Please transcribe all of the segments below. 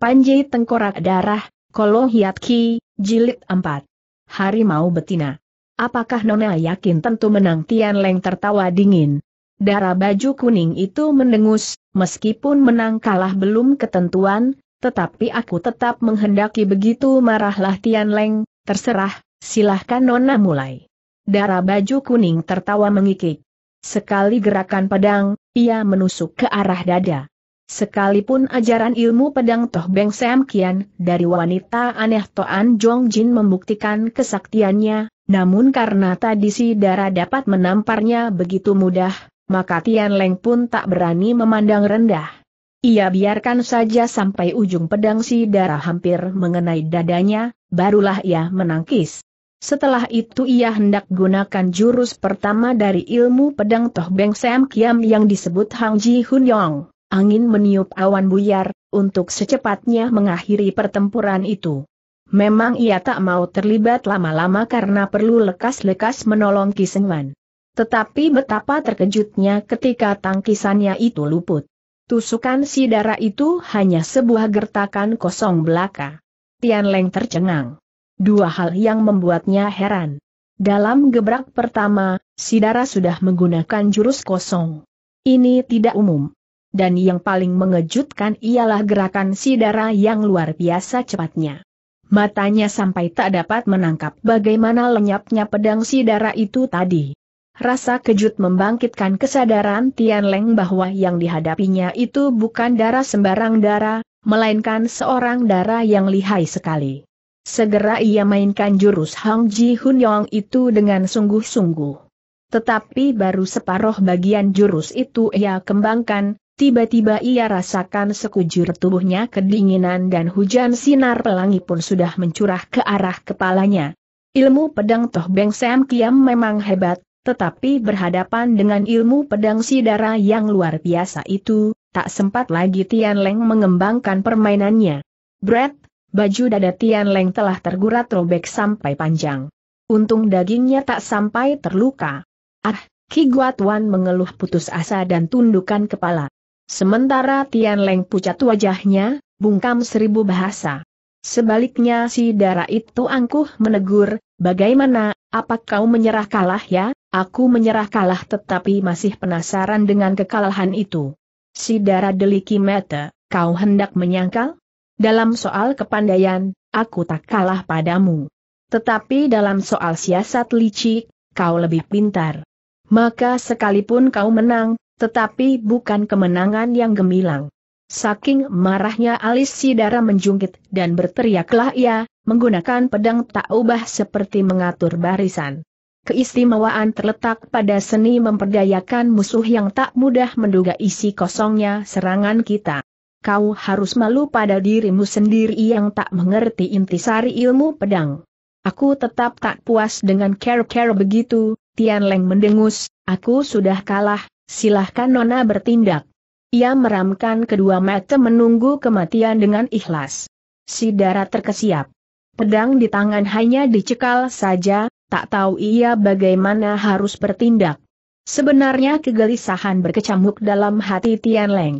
Panji Tengkorak Darah, Kolo ki, Jilid 4. Harimau Betina. Apakah Nona yakin tentu menang Tian Leng tertawa dingin? Darah baju kuning itu mendengus, meskipun menang kalah belum ketentuan, tetapi aku tetap menghendaki begitu marahlah Tian Leng, terserah, silahkan Nona mulai. Darah baju kuning tertawa mengikik. Sekali gerakan pedang, ia menusuk ke arah dada. Sekalipun ajaran ilmu pedang Toh Beng Sam Kian dari wanita aneh Toan Jong Jin membuktikan kesaktiannya, namun karena tadi si Dara dapat menamparnya begitu mudah, maka Tian Leng pun tak berani memandang rendah. Ia biarkan saja sampai ujung pedang si Dara hampir mengenai dadanya, barulah ia menangkis. Setelah itu ia hendak gunakan jurus pertama dari ilmu pedang Toh Beng Sam Kiam yang disebut Hang Ji Hun Yong. Angin meniup awan buyar, untuk secepatnya mengakhiri pertempuran itu. Memang ia tak mau terlibat lama-lama karena perlu lekas-lekas menolong Kisengwan. Tetapi betapa terkejutnya ketika tangkisannya itu luput. Tusukan si darah itu hanya sebuah gertakan kosong belaka. Tian Leng tercengang. Dua hal yang membuatnya heran. Dalam gebrak pertama, si darah sudah menggunakan jurus kosong. Ini tidak umum dan yang paling mengejutkan ialah gerakan si Dara yang luar biasa cepatnya. Matanya sampai tak dapat menangkap bagaimana lenyapnya pedang si Dara itu tadi. Rasa kejut membangkitkan kesadaran Tian Leng bahwa yang dihadapinya itu bukan darah sembarang darah, melainkan seorang darah yang lihai sekali. Segera ia mainkan jurus Hang Ji Hun Yong itu dengan sungguh-sungguh. Tetapi baru separuh bagian jurus itu ia kembangkan, Tiba-tiba ia rasakan sekujur tubuhnya kedinginan dan hujan sinar pelangi pun sudah mencurah ke arah kepalanya. Ilmu pedang Toh Beng Sam Kiam memang hebat, tetapi berhadapan dengan ilmu pedang Sidara yang luar biasa itu, tak sempat lagi Tian Leng mengembangkan permainannya. Brett, baju dada Tian Leng telah tergurat robek sampai panjang. Untung dagingnya tak sampai terluka. Ah, Ki Guatuan mengeluh putus asa dan tundukkan kepala. Sementara Tian Leng pucat wajahnya, bungkam seribu bahasa. Sebaliknya si darah itu angkuh menegur, bagaimana, apa kau menyerah kalah ya? Aku menyerah kalah tetapi masih penasaran dengan kekalahan itu. Si darah deliki mata, kau hendak menyangkal? Dalam soal kepandaian, aku tak kalah padamu. Tetapi dalam soal siasat licik, kau lebih pintar. Maka sekalipun kau menang, tetapi bukan kemenangan yang gemilang. Saking marahnya alis Sidara menjungkit dan berteriaklah ia, menggunakan pedang tak ubah seperti mengatur barisan. Keistimewaan terletak pada seni memperdayakan musuh yang tak mudah menduga isi kosongnya serangan kita. Kau harus malu pada dirimu sendiri yang tak mengerti intisari ilmu pedang. Aku tetap tak puas dengan care-care begitu, Tian Leng mendengus, aku sudah kalah, silahkan Nona bertindak. Ia meramkan kedua mata menunggu kematian dengan ikhlas. Si darah terkesiap. Pedang di tangan hanya dicekal saja, tak tahu ia bagaimana harus bertindak. Sebenarnya kegelisahan berkecamuk dalam hati Tian Leng.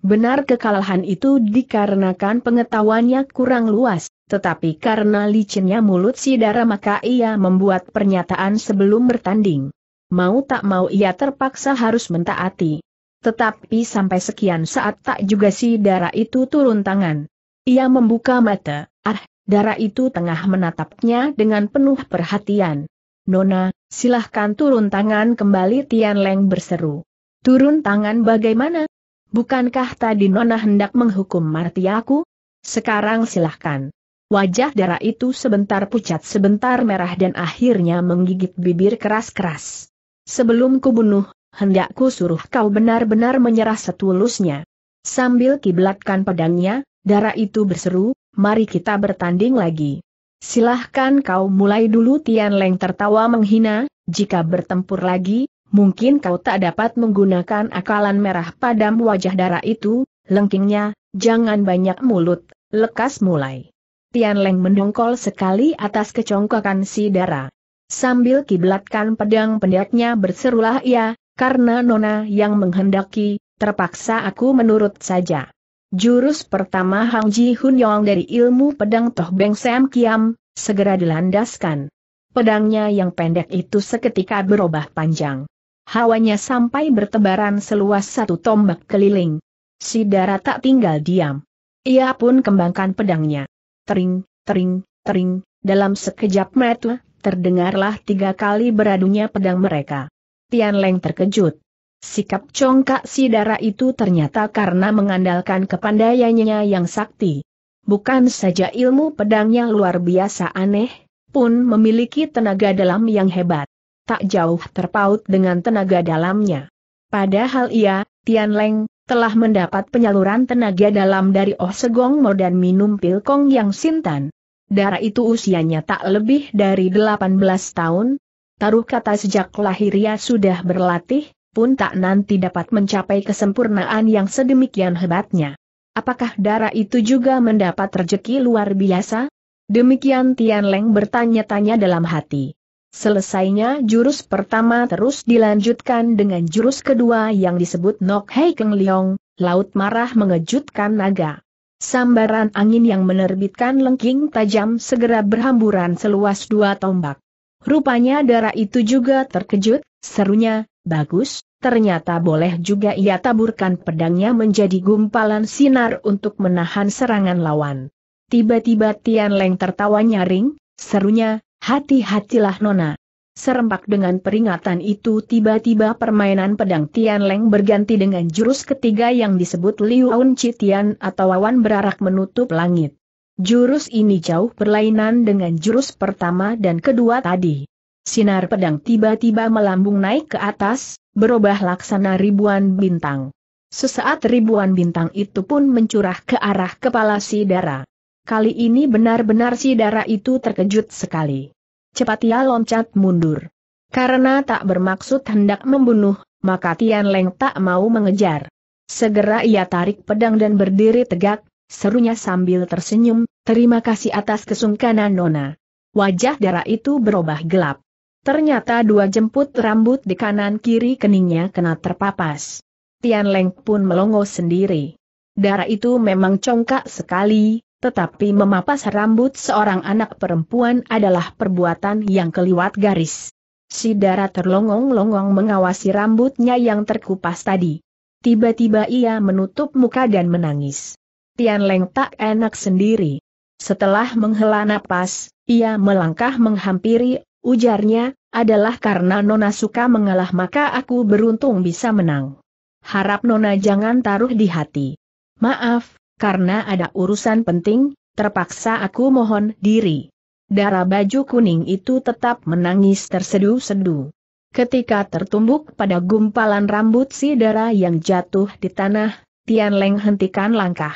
Benar kekalahan itu dikarenakan pengetahuannya kurang luas, tetapi karena licinnya mulut si darah maka ia membuat pernyataan sebelum bertanding mau tak mau ia terpaksa harus mentaati. Tetapi sampai sekian saat tak juga si darah itu turun tangan. Ia membuka mata, ah, darah itu tengah menatapnya dengan penuh perhatian. Nona, silahkan turun tangan kembali Tian Leng berseru. Turun tangan bagaimana? Bukankah tadi Nona hendak menghukum aku? Sekarang silahkan. Wajah darah itu sebentar pucat sebentar merah dan akhirnya menggigit bibir keras-keras. Sebelum kubunuh, hendakku suruh kau benar-benar menyerah setulusnya. Sambil kiblatkan pedangnya, darah itu berseru, mari kita bertanding lagi. Silahkan kau mulai dulu Tian Leng tertawa menghina, jika bertempur lagi, mungkin kau tak dapat menggunakan akalan merah padam wajah darah itu, lengkingnya, jangan banyak mulut, lekas mulai. Tian Leng mendongkol sekali atas kecongkakan si darah. Sambil kiblatkan pedang pendeknya berserulah ia, karena nona yang menghendaki, terpaksa aku menurut saja. Jurus pertama Hang Ji Hun Yong dari ilmu pedang Toh Beng Sam Kiam, segera dilandaskan. Pedangnya yang pendek itu seketika berubah panjang. Hawanya sampai bertebaran seluas satu tombak keliling. Si darah tak tinggal diam. Ia pun kembangkan pedangnya. Tering, tering, tering, dalam sekejap mata, terdengarlah tiga kali beradunya pedang mereka. Tian Leng terkejut. Sikap congkak si darah itu ternyata karena mengandalkan kepandaiannya yang sakti. Bukan saja ilmu pedangnya luar biasa aneh, pun memiliki tenaga dalam yang hebat. Tak jauh terpaut dengan tenaga dalamnya. Padahal ia, Tian Leng, telah mendapat penyaluran tenaga dalam dari Oh Segong Mo dan minum pil Kong Yang Sintan darah itu usianya tak lebih dari 18 tahun, taruh kata sejak lahir ia sudah berlatih, pun tak nanti dapat mencapai kesempurnaan yang sedemikian hebatnya. Apakah darah itu juga mendapat rejeki luar biasa? Demikian Tian Leng bertanya-tanya dalam hati. Selesainya jurus pertama terus dilanjutkan dengan jurus kedua yang disebut Nok Hei Keng Leong, Laut Marah Mengejutkan Naga. Sambaran angin yang menerbitkan lengking tajam segera berhamburan seluas dua tombak. Rupanya darah itu juga terkejut, serunya, bagus, ternyata boleh juga ia taburkan pedangnya menjadi gumpalan sinar untuk menahan serangan lawan. Tiba-tiba Tian Leng tertawa nyaring, serunya, hati-hatilah Nona. Serempak dengan peringatan itu tiba-tiba permainan pedang Tian Leng berganti dengan jurus ketiga yang disebut Liu Aun Citian atau awan berarak menutup langit. Jurus ini jauh berlainan dengan jurus pertama dan kedua tadi. Sinar pedang tiba-tiba melambung naik ke atas, berubah laksana ribuan bintang. Sesaat ribuan bintang itu pun mencurah ke arah kepala si Dara. Kali ini benar-benar si Dara itu terkejut sekali cepat ia loncat mundur. Karena tak bermaksud hendak membunuh, maka Tian Leng tak mau mengejar. Segera ia tarik pedang dan berdiri tegak, serunya sambil tersenyum, terima kasih atas kesungkanan Nona. Wajah darah itu berubah gelap. Ternyata dua jemput rambut di kanan kiri keningnya kena terpapas. Tian Leng pun melongo sendiri. Darah itu memang congkak sekali, tetapi memapas rambut seorang anak perempuan adalah perbuatan yang keliwat garis. Si darah terlongong-longong mengawasi rambutnya yang terkupas tadi. Tiba-tiba ia menutup muka dan menangis. Tian Leng tak enak sendiri. Setelah menghela napas, ia melangkah menghampiri, ujarnya, adalah karena Nona suka mengalah maka aku beruntung bisa menang. Harap Nona jangan taruh di hati. Maaf, karena ada urusan penting, terpaksa aku mohon diri. Darah baju kuning itu tetap menangis terseduh-seduh. Ketika tertumbuk pada gumpalan rambut si darah yang jatuh di tanah, Tian Leng hentikan langkah.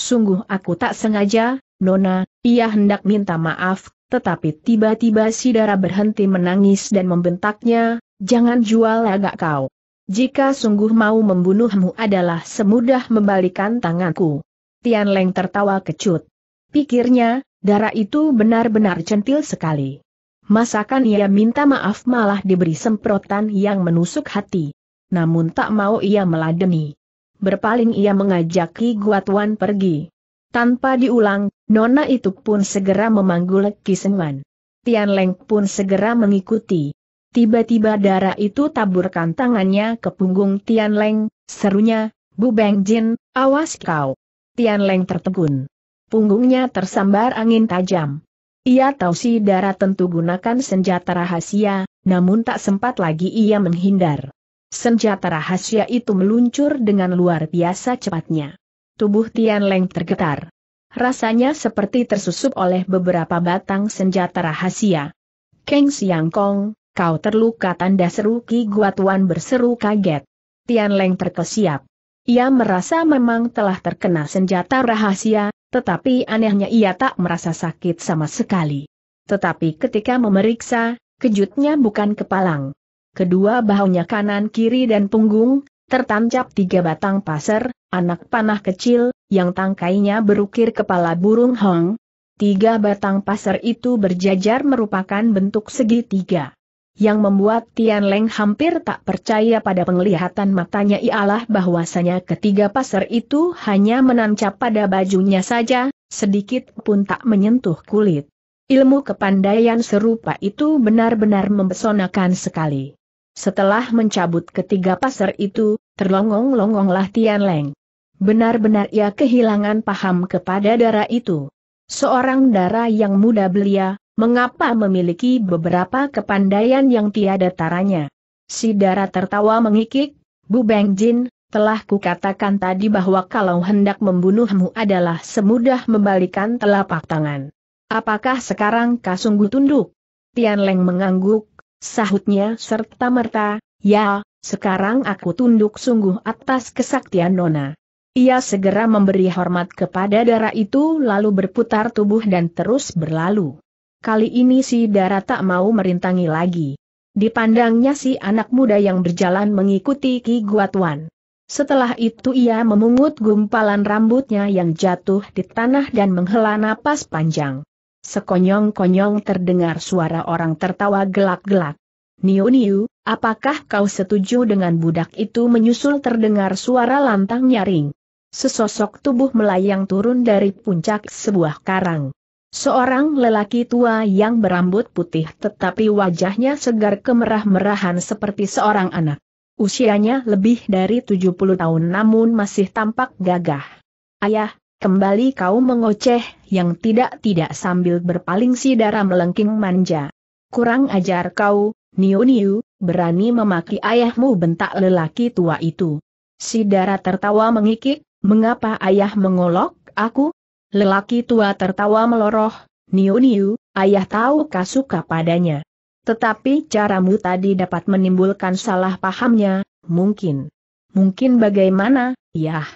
Sungguh aku tak sengaja, Nona, ia hendak minta maaf, tetapi tiba-tiba si darah berhenti menangis dan membentaknya, jangan jual agak kau. Jika sungguh mau membunuhmu adalah semudah membalikan tanganku. Tian Leng tertawa kecut. Pikirnya, darah itu benar-benar centil sekali. Masakan ia minta maaf malah diberi semprotan yang menusuk hati. Namun tak mau ia meladeni. Berpaling ia mengajak Ki Guatuan pergi. Tanpa diulang, nona itu pun segera memanggul Ki Senwan. Tian Leng pun segera mengikuti. Tiba-tiba darah itu taburkan tangannya ke punggung Tian Leng, serunya, Bu Beng Jin, awas kau. Tian Leng tertegun. Punggungnya tersambar angin tajam. Ia tahu si darah tentu gunakan senjata rahasia, namun tak sempat lagi ia menghindar. Senjata rahasia itu meluncur dengan luar biasa cepatnya. Tubuh Tian Leng tergetar. Rasanya seperti tersusup oleh beberapa batang senjata rahasia. Keng Siang Kong, kau terluka tanda seru Ki Guatuan berseru kaget. Tian Leng terkesiap. Ia merasa memang telah terkena senjata rahasia, tetapi anehnya ia tak merasa sakit sama sekali. Tetapi ketika memeriksa, kejutnya bukan kepalang. Kedua bahunya kanan kiri dan punggung, tertancap tiga batang pasir, anak panah kecil, yang tangkainya berukir kepala burung hong. Tiga batang pasir itu berjajar merupakan bentuk segitiga. Yang membuat Tian Leng hampir tak percaya pada penglihatan matanya ialah bahwasanya ketiga pasar itu hanya menancap pada bajunya saja, sedikit pun tak menyentuh kulit. Ilmu kepandaian serupa itu benar-benar mempesonakan sekali. Setelah mencabut ketiga pasar itu, terlongong-longonglah Tian Leng. Benar-benar ia kehilangan paham kepada darah itu. Seorang darah yang muda belia, Mengapa memiliki beberapa kepandaian yang tiada taranya? Si Dara tertawa mengikik, Bu Beng Jin, telah kukatakan tadi bahwa kalau hendak membunuhmu adalah semudah membalikan telapak tangan. Apakah sekarang kasungguh tunduk? Tian Leng mengangguk, sahutnya serta merta, ya, sekarang aku tunduk sungguh atas kesaktian Nona. Ia segera memberi hormat kepada darah itu lalu berputar tubuh dan terus berlalu kali ini si darah tak mau merintangi lagi. Dipandangnya si anak muda yang berjalan mengikuti Ki Guatuan. Setelah itu ia memungut gumpalan rambutnya yang jatuh di tanah dan menghela napas panjang. Sekonyong-konyong terdengar suara orang tertawa gelak-gelak. Niu-niu, apakah kau setuju dengan budak itu menyusul terdengar suara lantang nyaring? Sesosok tubuh melayang turun dari puncak sebuah karang. Seorang lelaki tua yang berambut putih tetapi wajahnya segar kemerah-merahan seperti seorang anak. Usianya lebih dari 70 tahun namun masih tampak gagah. Ayah, kembali kau mengoceh, yang tidak-tidak sambil berpaling si darah melengking manja. Kurang ajar kau, niu-niu, berani memaki ayahmu bentak lelaki tua itu. Si darah tertawa mengikik, mengapa ayah mengolok, aku, Lelaki tua tertawa meloroh, niu-niu, ayah tahu suka padanya. Tetapi caramu tadi dapat menimbulkan salah pahamnya, mungkin. Mungkin bagaimana, yah.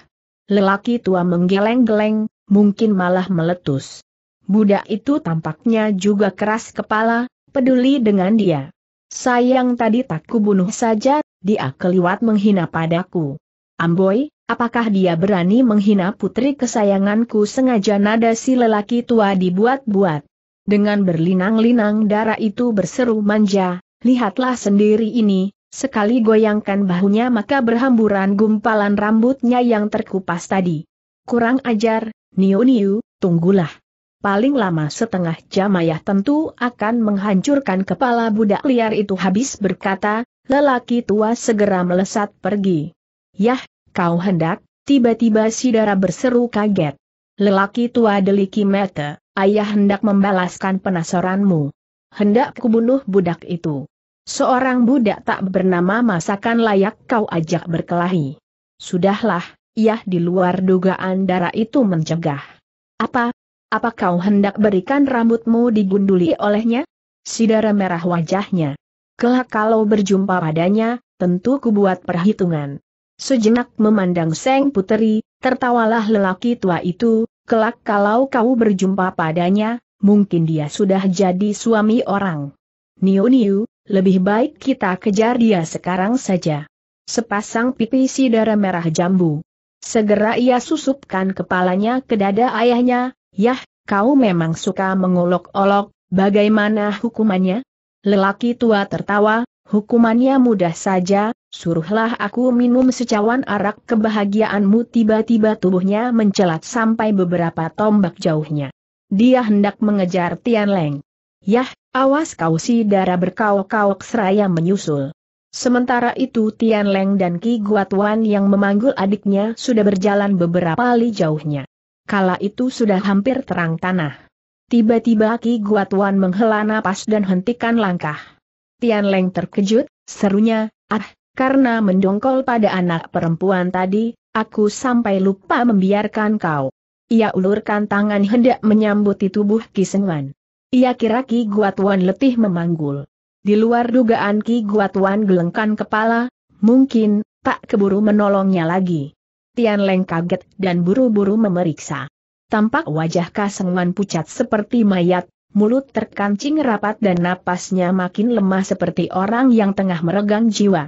Lelaki tua menggeleng-geleng, mungkin malah meletus. Budak itu tampaknya juga keras kepala, peduli dengan dia. Sayang tadi tak kubunuh saja, dia keliwat menghina padaku. Amboi, Apakah dia berani menghina putri kesayanganku sengaja nada si lelaki tua dibuat-buat? Dengan berlinang-linang darah itu berseru manja, lihatlah sendiri ini, sekali goyangkan bahunya maka berhamburan gumpalan rambutnya yang terkupas tadi. Kurang ajar, niu-niu, tunggulah. Paling lama setengah jam ayah tentu akan menghancurkan kepala budak liar itu habis berkata, lelaki tua segera melesat pergi. Yah, Kau hendak, tiba-tiba si darah berseru kaget. Lelaki tua deliki mata, ayah hendak membalaskan penasaranmu. Hendak kubunuh budak itu. Seorang budak tak bernama masakan layak kau ajak berkelahi. Sudahlah, ia di luar dugaan darah itu mencegah. Apa? Apa kau hendak berikan rambutmu digunduli olehnya? Si darah merah wajahnya. Kelak kalau berjumpa padanya, tentu kubuat perhitungan. Sejenak memandang Seng Puteri, tertawalah lelaki tua itu, kelak kalau kau berjumpa padanya, mungkin dia sudah jadi suami orang. Niu Niu, lebih baik kita kejar dia sekarang saja. Sepasang pipi si darah merah jambu. Segera ia susupkan kepalanya ke dada ayahnya, yah, kau memang suka mengolok-olok, bagaimana hukumannya? Lelaki tua tertawa, hukumannya mudah saja, Suruhlah aku minum secawan arak kebahagiaanmu tiba-tiba tubuhnya mencelat sampai beberapa tombak jauhnya. Dia hendak mengejar Tian Leng. Yah, awas kau si darah berkauk-kauk seraya menyusul. Sementara itu Tian Leng dan Ki Guatuan yang memanggul adiknya sudah berjalan beberapa li jauhnya. Kala itu sudah hampir terang tanah. Tiba-tiba Ki Guatuan menghela napas dan hentikan langkah. Tian Leng terkejut, serunya, ah, karena mendongkol pada anak perempuan tadi, aku sampai lupa membiarkan kau. Ia ulurkan tangan hendak menyambuti tubuh Kisenwan. Ia kira Ki Guatuan letih memanggul. Di luar dugaan Ki Guatuan gelengkan kepala, mungkin, tak keburu menolongnya lagi. Tian Leng kaget dan buru-buru memeriksa. Tampak wajah Kasengwan pucat seperti mayat, mulut terkancing rapat dan napasnya makin lemah seperti orang yang tengah meregang jiwa.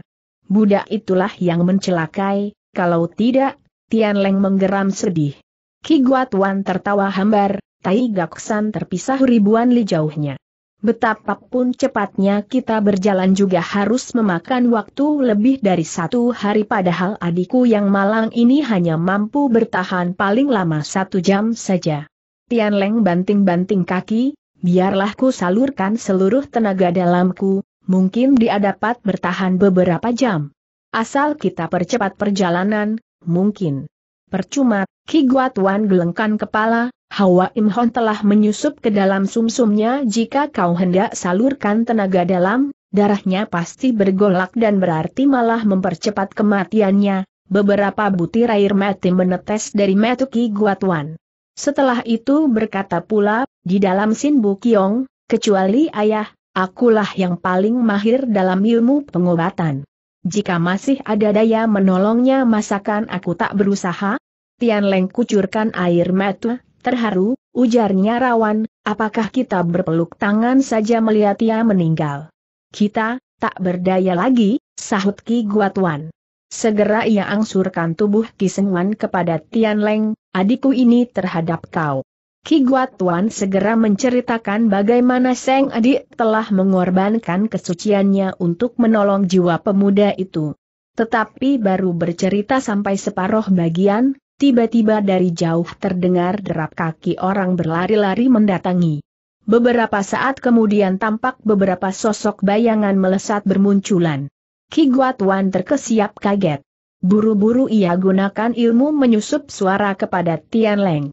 Budak itulah yang mencelakai, kalau tidak, Tian Leng menggeram sedih. Ki Guatuan tertawa hambar, Tai Gaksan terpisah ribuan li jauhnya. Betapapun cepatnya kita berjalan juga harus memakan waktu lebih dari satu hari padahal adikku yang malang ini hanya mampu bertahan paling lama satu jam saja. Tian Leng banting-banting kaki, biarlah ku salurkan seluruh tenaga dalamku, mungkin dia dapat bertahan beberapa jam. Asal kita percepat perjalanan, mungkin. Percuma, Ki Guatuan gelengkan kepala, Hawa Im Hon telah menyusup ke dalam sumsumnya jika kau hendak salurkan tenaga dalam, darahnya pasti bergolak dan berarti malah mempercepat kematiannya, beberapa butir air mati menetes dari metu Ki Guatuan. Setelah itu berkata pula, di dalam Sin Bu Kiong, kecuali ayah, Akulah yang paling mahir dalam ilmu pengobatan. Jika masih ada daya menolongnya masakan aku tak berusaha? Tian Leng kucurkan air mata, terharu, ujarnya rawan, apakah kita berpeluk tangan saja melihat ia meninggal? Kita, tak berdaya lagi, sahut Ki Guatuan. Segera ia angsurkan tubuh Ki Sengwan kepada Tian Leng, adikku ini terhadap kau. Ki Guatuan segera menceritakan bagaimana Seng Adik telah mengorbankan kesuciannya untuk menolong jiwa pemuda itu. Tetapi baru bercerita sampai separuh bagian, tiba-tiba dari jauh terdengar derap kaki orang berlari-lari mendatangi. Beberapa saat kemudian tampak beberapa sosok bayangan melesat bermunculan. Ki Guatuan terkesiap kaget. Buru-buru ia gunakan ilmu menyusup suara kepada Tian Leng.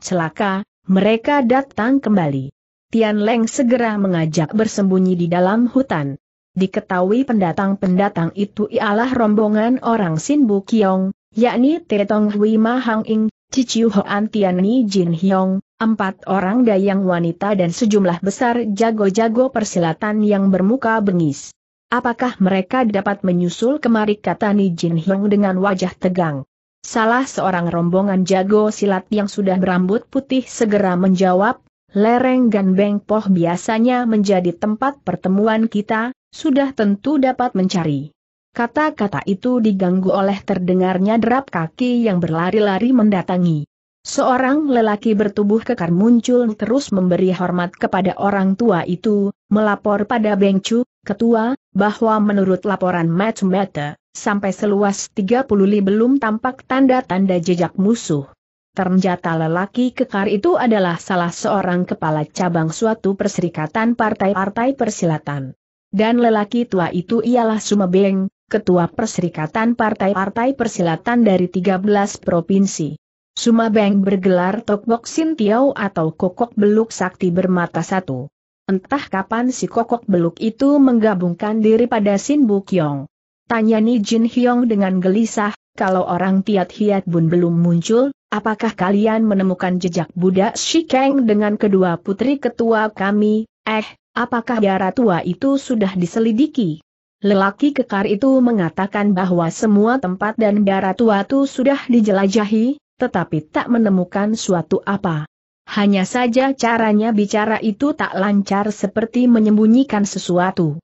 Celaka, mereka datang kembali. Tian Leng segera mengajak bersembunyi di dalam hutan. Diketahui pendatang-pendatang itu ialah rombongan orang Sin Bu Kiong, yakni Tetong Hui Ma Hang Ing, Ciciu Hoan Tian Ni Jin Hyong, empat orang dayang wanita dan sejumlah besar jago-jago persilatan yang bermuka bengis. Apakah mereka dapat menyusul kemari kata Ni Jin Hyong dengan wajah tegang? Salah seorang rombongan jago silat yang sudah berambut putih segera menjawab, lereng Ganbeng Poh biasanya menjadi tempat pertemuan kita, sudah tentu dapat mencari. Kata-kata itu diganggu oleh terdengarnya derap kaki yang berlari-lari mendatangi. Seorang lelaki bertubuh kekar muncul terus memberi hormat kepada orang tua itu, melapor pada Chu, ketua, bahwa menurut laporan Matter, sampai seluas 30 li belum tampak tanda-tanda jejak musuh. Ternyata lelaki kekar itu adalah salah seorang kepala cabang suatu perserikatan partai-partai persilatan. Dan lelaki tua itu ialah Sumebeng, ketua perserikatan partai-partai persilatan dari 13 provinsi. Sumabeng bergelar Tokbok Sintiau atau Kokok Beluk Sakti bermata satu. Entah kapan si Kokok Beluk itu menggabungkan diri pada Sin Bukyong. Tanya Ni Jin Hyong dengan gelisah, kalau orang Tiat Hiat Bun belum muncul, apakah kalian menemukan jejak Buddha Shikeng dengan kedua putri ketua kami, eh, apakah darah tua itu sudah diselidiki? Lelaki kekar itu mengatakan bahwa semua tempat dan darah tua itu sudah dijelajahi, tetapi tak menemukan suatu apa. Hanya saja caranya bicara itu tak lancar seperti menyembunyikan sesuatu.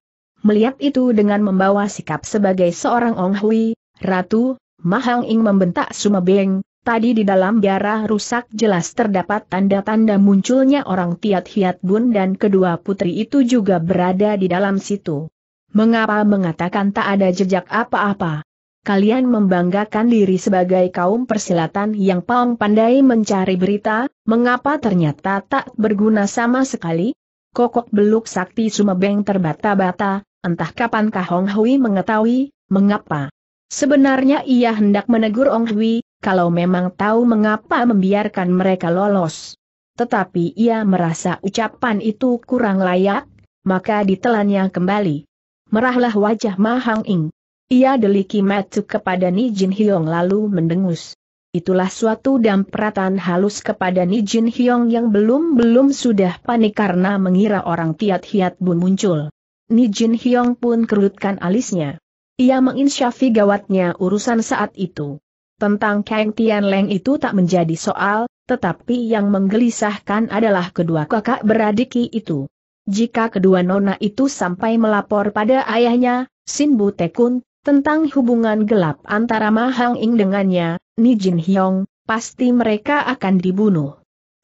Melihat itu dengan membawa sikap sebagai seorang Ong Hui, Ratu, Mahang Ing membentak Suma Beng. tadi di dalam biara rusak jelas terdapat tanda-tanda munculnya orang Tiat Hiat Bun dan kedua putri itu juga berada di dalam situ. Mengapa mengatakan tak ada jejak apa-apa? Kalian membanggakan diri sebagai kaum persilatan yang paling pandai mencari berita, mengapa ternyata tak berguna sama sekali? Kokok beluk sakti Sumebeng terbata-bata, Entah kapankah Hong Hui mengetahui, mengapa. Sebenarnya ia hendak menegur Ong Hui, kalau memang tahu mengapa membiarkan mereka lolos. Tetapi ia merasa ucapan itu kurang layak, maka ditelannya kembali. Merahlah wajah Ma Hang Ing. Ia deliki matu kepada Ni Jin Hyong lalu mendengus. Itulah suatu dampratan halus kepada Ni Jin Hyong yang belum-belum sudah panik karena mengira orang Tiat Hiat Bun muncul. Ni Jin Hyong pun kerutkan alisnya. Ia menginsyafi gawatnya urusan saat itu. Tentang Kang Leng itu tak menjadi soal, tetapi yang menggelisahkan adalah kedua kakak beradik itu. Jika kedua nona itu sampai melapor pada ayahnya, Sin Bu Tekun, tentang hubungan gelap antara Ma Hang Ing dengannya, Ni Jin Hyong, pasti mereka akan dibunuh.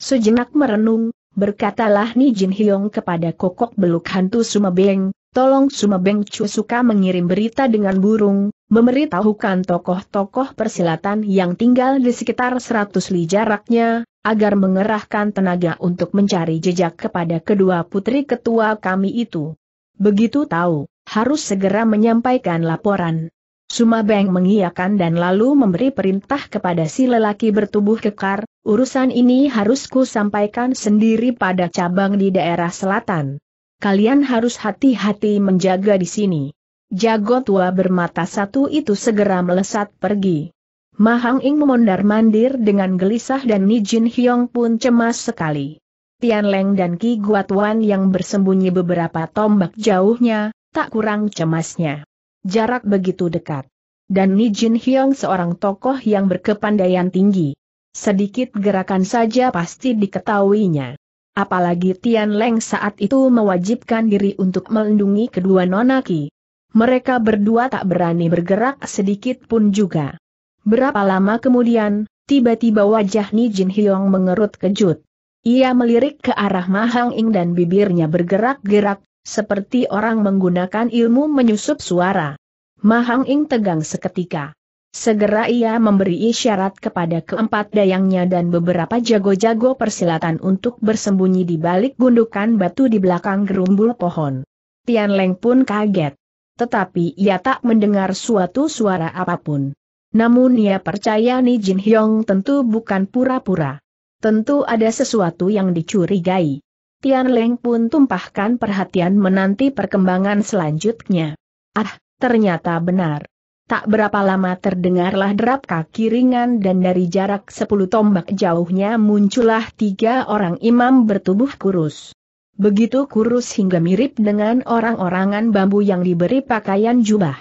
Sejenak merenung, berkatalah Ni Jin Hyong kepada kokok beluk hantu Sumebeng, tolong Sumebeng Chu suka mengirim berita dengan burung, memberitahukan tokoh-tokoh persilatan yang tinggal di sekitar 100 li jaraknya, agar mengerahkan tenaga untuk mencari jejak kepada kedua putri ketua kami itu. Begitu tahu, harus segera menyampaikan laporan. Sumabeng mengiyakan dan lalu memberi perintah kepada si lelaki bertubuh kekar, Urusan ini harus ku sampaikan sendiri pada cabang di daerah selatan. Kalian harus hati-hati menjaga di sini. Jago tua bermata satu itu segera melesat pergi. Mahang Ing memondar-mandir dengan gelisah dan Nijin Hyong pun cemas sekali. Tian Leng dan Ki Guatuan yang bersembunyi beberapa tombak jauhnya, tak kurang cemasnya. Jarak begitu dekat. Dan Nijin Hyong seorang tokoh yang berkepandaian tinggi Sedikit gerakan saja pasti diketahuinya. Apalagi Tian Leng saat itu mewajibkan diri untuk melindungi kedua nonaki. Mereka berdua tak berani bergerak sedikit pun juga. Berapa lama kemudian, tiba-tiba wajah Ni Jin Hyong mengerut kejut. Ia melirik ke arah Mahang Ing dan bibirnya bergerak-gerak, seperti orang menggunakan ilmu menyusup suara. Mahang Ing tegang seketika. Segera ia memberi isyarat kepada keempat dayangnya dan beberapa jago-jago persilatan untuk bersembunyi di balik gundukan batu di belakang gerumbul pohon. Tian Leng pun kaget. Tetapi ia tak mendengar suatu suara apapun. Namun ia percaya Ni Jin Hyong tentu bukan pura-pura. Tentu ada sesuatu yang dicurigai. Tian Leng pun tumpahkan perhatian menanti perkembangan selanjutnya. Ah, ternyata benar. Tak berapa lama terdengarlah derap kaki ringan dan dari jarak sepuluh tombak jauhnya muncullah tiga orang imam bertubuh kurus. Begitu kurus hingga mirip dengan orang-orangan bambu yang diberi pakaian jubah.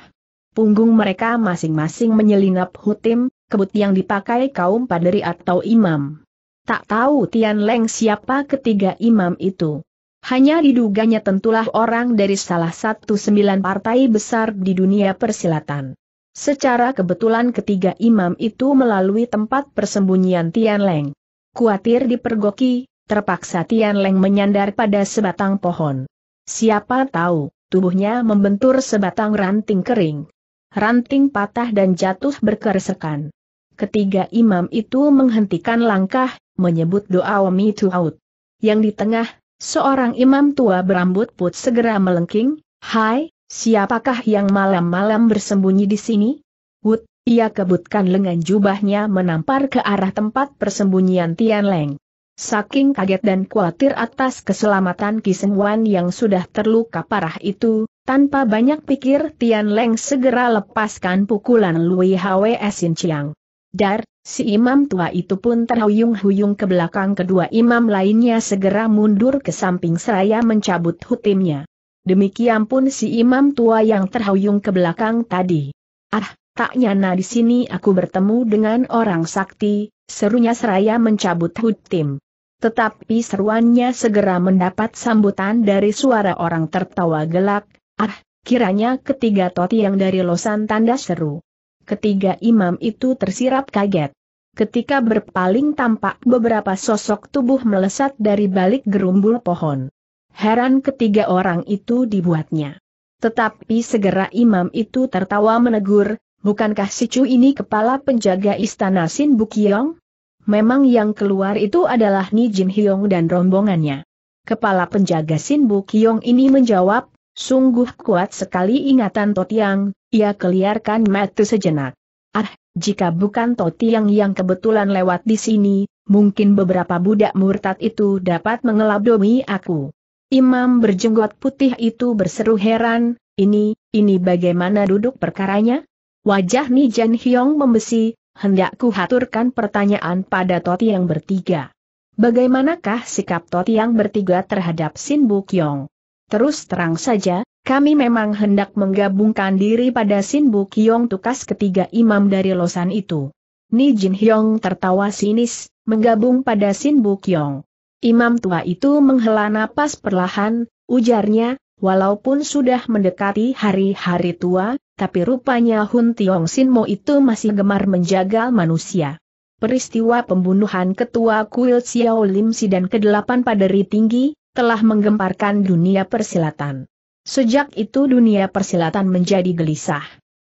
Punggung mereka masing-masing menyelinap hutim, kebut yang dipakai kaum paderi atau imam. Tak tahu Tian Leng siapa ketiga imam itu. Hanya diduganya tentulah orang dari salah satu sembilan partai besar di dunia persilatan. Secara kebetulan ketiga imam itu melalui tempat persembunyian Tian Leng. Kuatir dipergoki, terpaksa Tian Leng menyandar pada sebatang pohon. Siapa tahu, tubuhnya membentur sebatang ranting kering. Ranting patah dan jatuh berkeresekan. Ketiga imam itu menghentikan langkah, menyebut doa Wami Tuhaut. Yang di tengah, seorang imam tua berambut put segera melengking, Hai, Siapakah yang malam-malam bersembunyi di sini? Wut, ia kebutkan lengan jubahnya menampar ke arah tempat persembunyian Tian Leng. Saking kaget dan khawatir atas keselamatan Wan yang sudah terluka parah itu, tanpa banyak pikir Tian Leng segera lepaskan pukulan Lui Hwe Sin Chiang. Dar, si imam tua itu pun terhuyung-huyung ke belakang kedua imam lainnya segera mundur ke samping seraya mencabut hutimnya. Demikian pun si imam tua yang terhuyung ke belakang tadi. Ah, tak nyana di sini aku bertemu dengan orang sakti, serunya seraya mencabut hutim. Tetapi seruannya segera mendapat sambutan dari suara orang tertawa gelak, ah, kiranya ketiga toti yang dari losan tanda seru. Ketiga imam itu tersirap kaget. Ketika berpaling tampak beberapa sosok tubuh melesat dari balik gerumbul pohon. Heran ketiga orang itu dibuatnya. Tetapi segera imam itu tertawa menegur, bukankah si Chu ini kepala penjaga istana Sin Bukiong? Memang yang keluar itu adalah Ni Jin Hyong dan rombongannya. Kepala penjaga Sin Bukiong ini menjawab, sungguh kuat sekali ingatan Totiang, ia keliarkan mata sejenak. Ah, jika bukan Totiang yang kebetulan lewat di sini, mungkin beberapa budak murtad itu dapat mengelabdomi aku. Imam berjenggot putih itu berseru heran, ini, ini bagaimana duduk perkaranya? Wajah Nijan Hyong membesi, Hendakku haturkan pertanyaan pada Toti yang bertiga. Bagaimanakah sikap Toti yang bertiga terhadap Sin Bukyong? Terus terang saja, kami memang hendak menggabungkan diri pada Sin Bukyong tukas ketiga imam dari Losan itu. Ni Jin Hyong tertawa sinis, menggabung pada Sin Bukyong. Imam tua itu menghela napas perlahan, ujarnya, walaupun sudah mendekati hari-hari tua, tapi rupanya Hun Tiong Mo itu masih gemar menjaga manusia. Peristiwa pembunuhan ketua kuil Xiao Lim Si dan kedelapan paderi tinggi, telah menggemparkan dunia persilatan. Sejak itu dunia persilatan menjadi gelisah.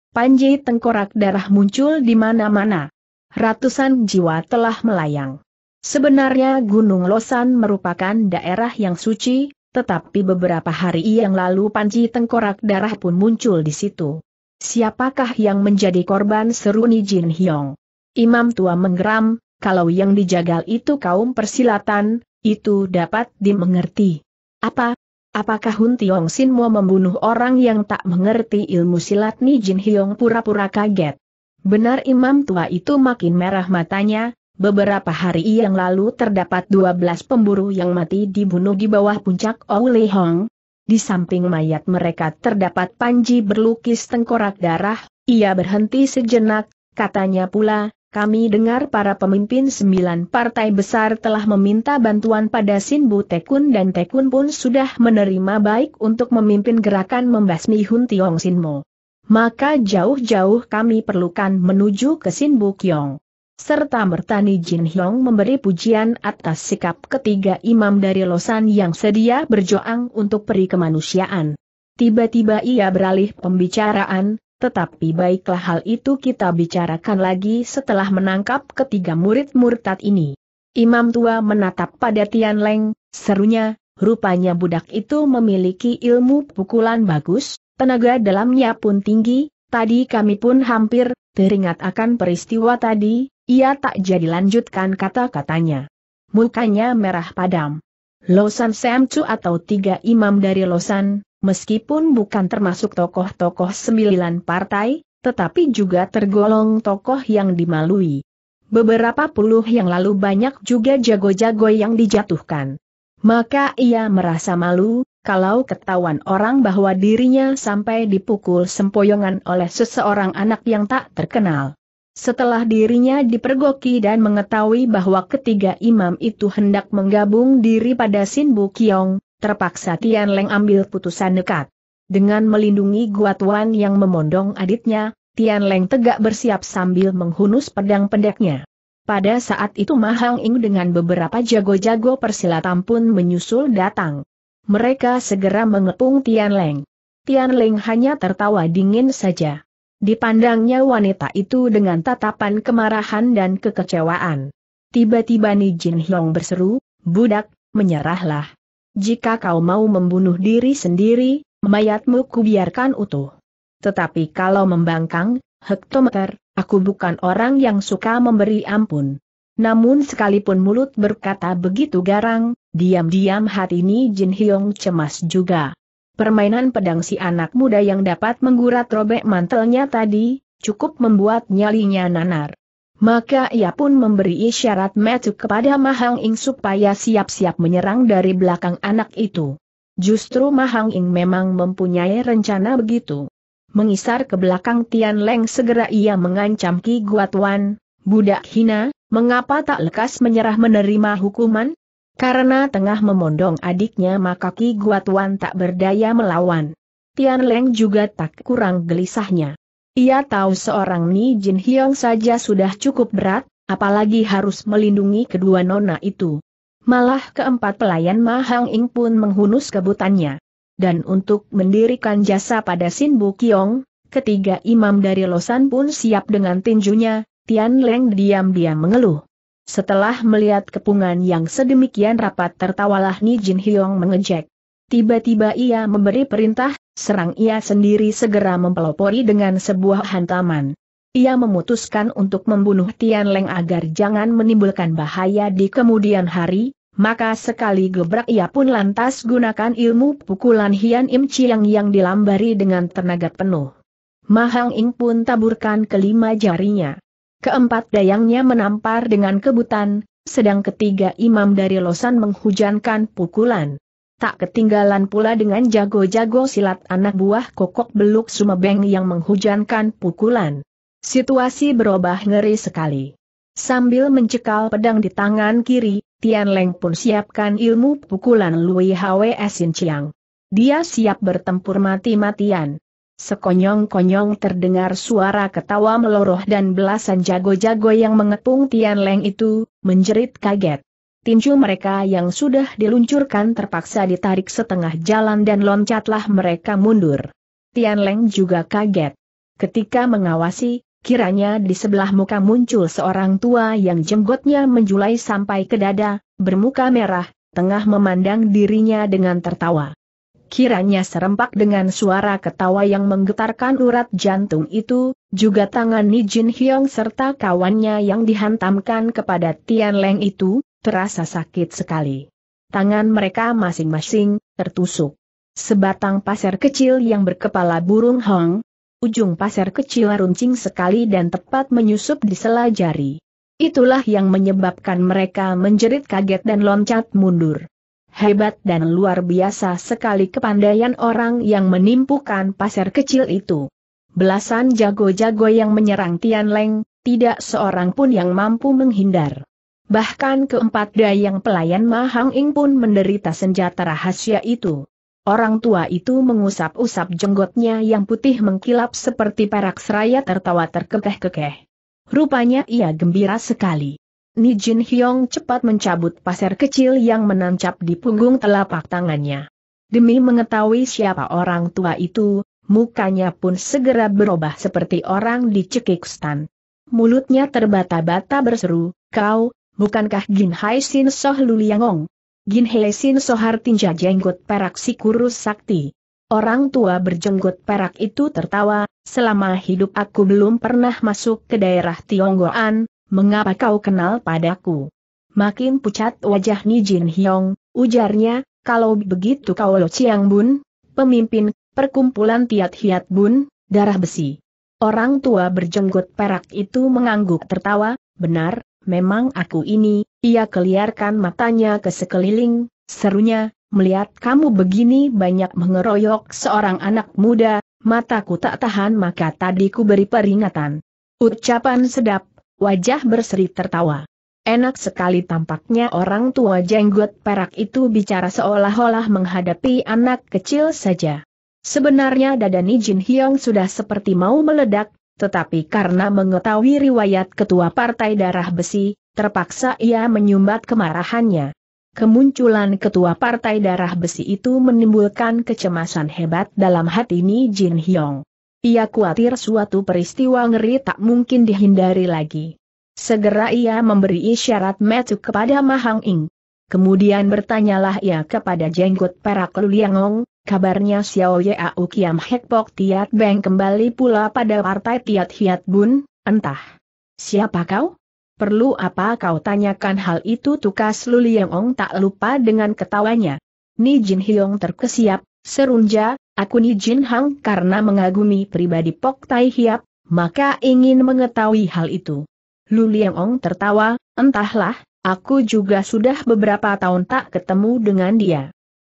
Panji tengkorak darah muncul di mana-mana. Ratusan jiwa telah melayang. Sebenarnya Gunung Losan merupakan daerah yang suci, tetapi beberapa hari yang lalu panci tengkorak darah pun muncul di situ. Siapakah yang menjadi korban seru Ni Jin Hyong? Imam tua menggeram, kalau yang dijagal itu kaum persilatan, itu dapat dimengerti. Apa? Apakah Hun Tiong Sin mau membunuh orang yang tak mengerti ilmu silat Ni Jin Hyong pura-pura kaget? Benar imam tua itu makin merah matanya, Beberapa hari yang lalu terdapat 12 pemburu yang mati dibunuh di bawah puncak Oule Hong. Di samping mayat mereka terdapat panji berlukis tengkorak darah, ia berhenti sejenak, katanya pula, kami dengar para pemimpin sembilan partai besar telah meminta bantuan pada Sinbu Tekun dan Tekun pun sudah menerima baik untuk memimpin gerakan membasmi Hun Tiong Sinmo. Maka jauh-jauh kami perlukan menuju ke Sinbu Kiong. Serta bertani Jin Hyong memberi pujian atas sikap ketiga imam dari Losan yang sedia berjoang untuk peri kemanusiaan. Tiba-tiba ia beralih pembicaraan, tetapi baiklah hal itu kita bicarakan lagi setelah menangkap ketiga murid murtad ini. Imam tua menatap pada Tian Leng, serunya, rupanya budak itu memiliki ilmu pukulan bagus, tenaga dalamnya pun tinggi, tadi kami pun hampir teringat akan peristiwa tadi, ia tak jadi lanjutkan kata-katanya. Mukanya merah padam. Losan Samcu atau tiga imam dari Losan, meskipun bukan termasuk tokoh-tokoh sembilan partai, tetapi juga tergolong tokoh yang dimalui. Beberapa puluh yang lalu banyak juga jago-jago yang dijatuhkan. Maka ia merasa malu, kalau ketahuan orang bahwa dirinya sampai dipukul sempoyongan oleh seseorang anak yang tak terkenal. Setelah dirinya dipergoki dan mengetahui bahwa ketiga imam itu hendak menggabung diri pada Sin Bu Kiong, terpaksa Tian Leng ambil putusan dekat. Dengan melindungi Guatuan yang memondong adiknya, Tian Leng tegak bersiap sambil menghunus pedang pendeknya. Pada saat itu Mahang Ing dengan beberapa jago-jago persilatan pun menyusul datang. Mereka segera mengepung Tian Leng. Tian Leng hanya tertawa dingin saja. Dipandangnya wanita itu dengan tatapan kemarahan dan kekecewaan. Tiba-tiba Ni Jin Hyong berseru, Budak, menyerahlah. Jika kau mau membunuh diri sendiri, mayatmu kubiarkan utuh. Tetapi kalau membangkang, hektometer, aku bukan orang yang suka memberi ampun. Namun sekalipun mulut berkata begitu garang, diam-diam hati Ni Jin Hyong cemas juga. Permainan pedang si anak muda yang dapat menggurat robek mantelnya tadi, cukup membuat nyalinya nanar. Maka ia pun memberi isyarat metu kepada Mahang Ing supaya siap-siap menyerang dari belakang anak itu. Justru Mahang Ing memang mempunyai rencana begitu. Mengisar ke belakang Tian Leng segera ia mengancam Ki Guatuan, budak hina, mengapa tak lekas menyerah menerima hukuman? Karena tengah memondong adiknya maka Ki Guatuan tak berdaya melawan. Tian Leng juga tak kurang gelisahnya. Ia tahu seorang Ni Jin Hyong saja sudah cukup berat, apalagi harus melindungi kedua nona itu. Malah keempat pelayan Mahang Ing pun menghunus kebutannya. Dan untuk mendirikan jasa pada Sin Bu Kiong, ketiga imam dari Losan pun siap dengan tinjunya, Tian Leng diam-diam mengeluh. Setelah melihat kepungan yang sedemikian rapat tertawalah Ni Jin Hyong mengejek. Tiba-tiba ia memberi perintah, serang ia sendiri segera mempelopori dengan sebuah hantaman. Ia memutuskan untuk membunuh Tian Leng agar jangan menimbulkan bahaya di kemudian hari, maka sekali gebrak ia pun lantas gunakan ilmu pukulan Hian Im Chiang yang dilambari dengan tenaga penuh. Mahang Ing pun taburkan kelima jarinya keempat dayangnya menampar dengan kebutan, sedang ketiga imam dari Losan menghujankan pukulan. Tak ketinggalan pula dengan jago-jago silat anak buah kokok beluk Sumebeng yang menghujankan pukulan. Situasi berubah ngeri sekali. Sambil mencekal pedang di tangan kiri, Tian Leng pun siapkan ilmu pukulan Lui Hwe Sin Chiang. Dia siap bertempur mati-matian. Sekonyong-konyong terdengar suara ketawa meloroh dan belasan jago-jago yang mengepung Tian Leng itu, menjerit kaget. Tinju mereka yang sudah diluncurkan terpaksa ditarik setengah jalan dan loncatlah mereka mundur. Tian Leng juga kaget. Ketika mengawasi, Kiranya di sebelah muka muncul seorang tua yang jenggotnya menjulai sampai ke dada, bermuka merah, tengah memandang dirinya dengan tertawa kiranya serempak dengan suara ketawa yang menggetarkan urat jantung itu, juga tangan Nijin Hyong serta kawannya yang dihantamkan kepada Tian Leng itu, terasa sakit sekali. Tangan mereka masing-masing, tertusuk. Sebatang pasir kecil yang berkepala burung hong, ujung pasir kecil runcing sekali dan tepat menyusup di sela jari. Itulah yang menyebabkan mereka menjerit kaget dan loncat mundur. Hebat dan luar biasa sekali kepandaian orang yang menimpukan pasar kecil itu. Belasan jago-jago yang menyerang Tian Leng, tidak seorang pun yang mampu menghindar. Bahkan keempat dayang pelayan Mahang Ing pun menderita senjata rahasia itu. Orang tua itu mengusap-usap jenggotnya yang putih mengkilap seperti perak seraya tertawa terkekeh-kekeh. Rupanya ia gembira sekali. Ni Jin Hyong cepat mencabut pasir kecil yang menancap di punggung telapak tangannya. Demi mengetahui siapa orang tua itu, mukanya pun segera berubah seperti orang di stan. Mulutnya terbata-bata berseru, kau, bukankah Gin Hai Sin Soh Luliangong? Gin Hai Sin Sohar Tinja Jenggot Perak kurus Sakti. Orang tua berjenggot perak itu tertawa, selama hidup aku belum pernah masuk ke daerah Tionggoan, mengapa kau kenal padaku? Makin pucat wajah Ni Jin Hyong, ujarnya, kalau begitu kau Lo Chiang Bun, pemimpin, perkumpulan Tiat Hiat Bun, darah besi. Orang tua berjenggot perak itu mengangguk tertawa, benar, memang aku ini, ia keliarkan matanya ke sekeliling, serunya, melihat kamu begini banyak mengeroyok seorang anak muda, mataku tak tahan maka tadi ku beri peringatan. Ucapan sedap, wajah berseri tertawa. Enak sekali tampaknya orang tua jenggot perak itu bicara seolah-olah menghadapi anak kecil saja. Sebenarnya dada Nijin Hyong sudah seperti mau meledak, tetapi karena mengetahui riwayat ketua partai darah besi, terpaksa ia menyumbat kemarahannya. Kemunculan ketua partai darah besi itu menimbulkan kecemasan hebat dalam hati Ni Jin Hyong. Ia khawatir suatu peristiwa ngeri tak mungkin dihindari lagi. Segera ia memberi isyarat metu kepada Mahang Ing. Kemudian bertanyalah ia kepada jenggot perak Liangong, kabarnya Xiao Yau Kiam Hek Pok Tiat Beng kembali pula pada partai Tiat Hiat Bun, entah. Siapa kau? Perlu apa kau tanyakan hal itu tukas Lu tak lupa dengan ketawanya. Ni Jin Hiong terkesiap, serunja, Aku Ni Jin Hang karena mengagumi pribadi Pok Tai Hiap, maka ingin mengetahui hal itu. Lu Liang Ong tertawa, entahlah, aku juga sudah beberapa tahun tak ketemu dengan dia.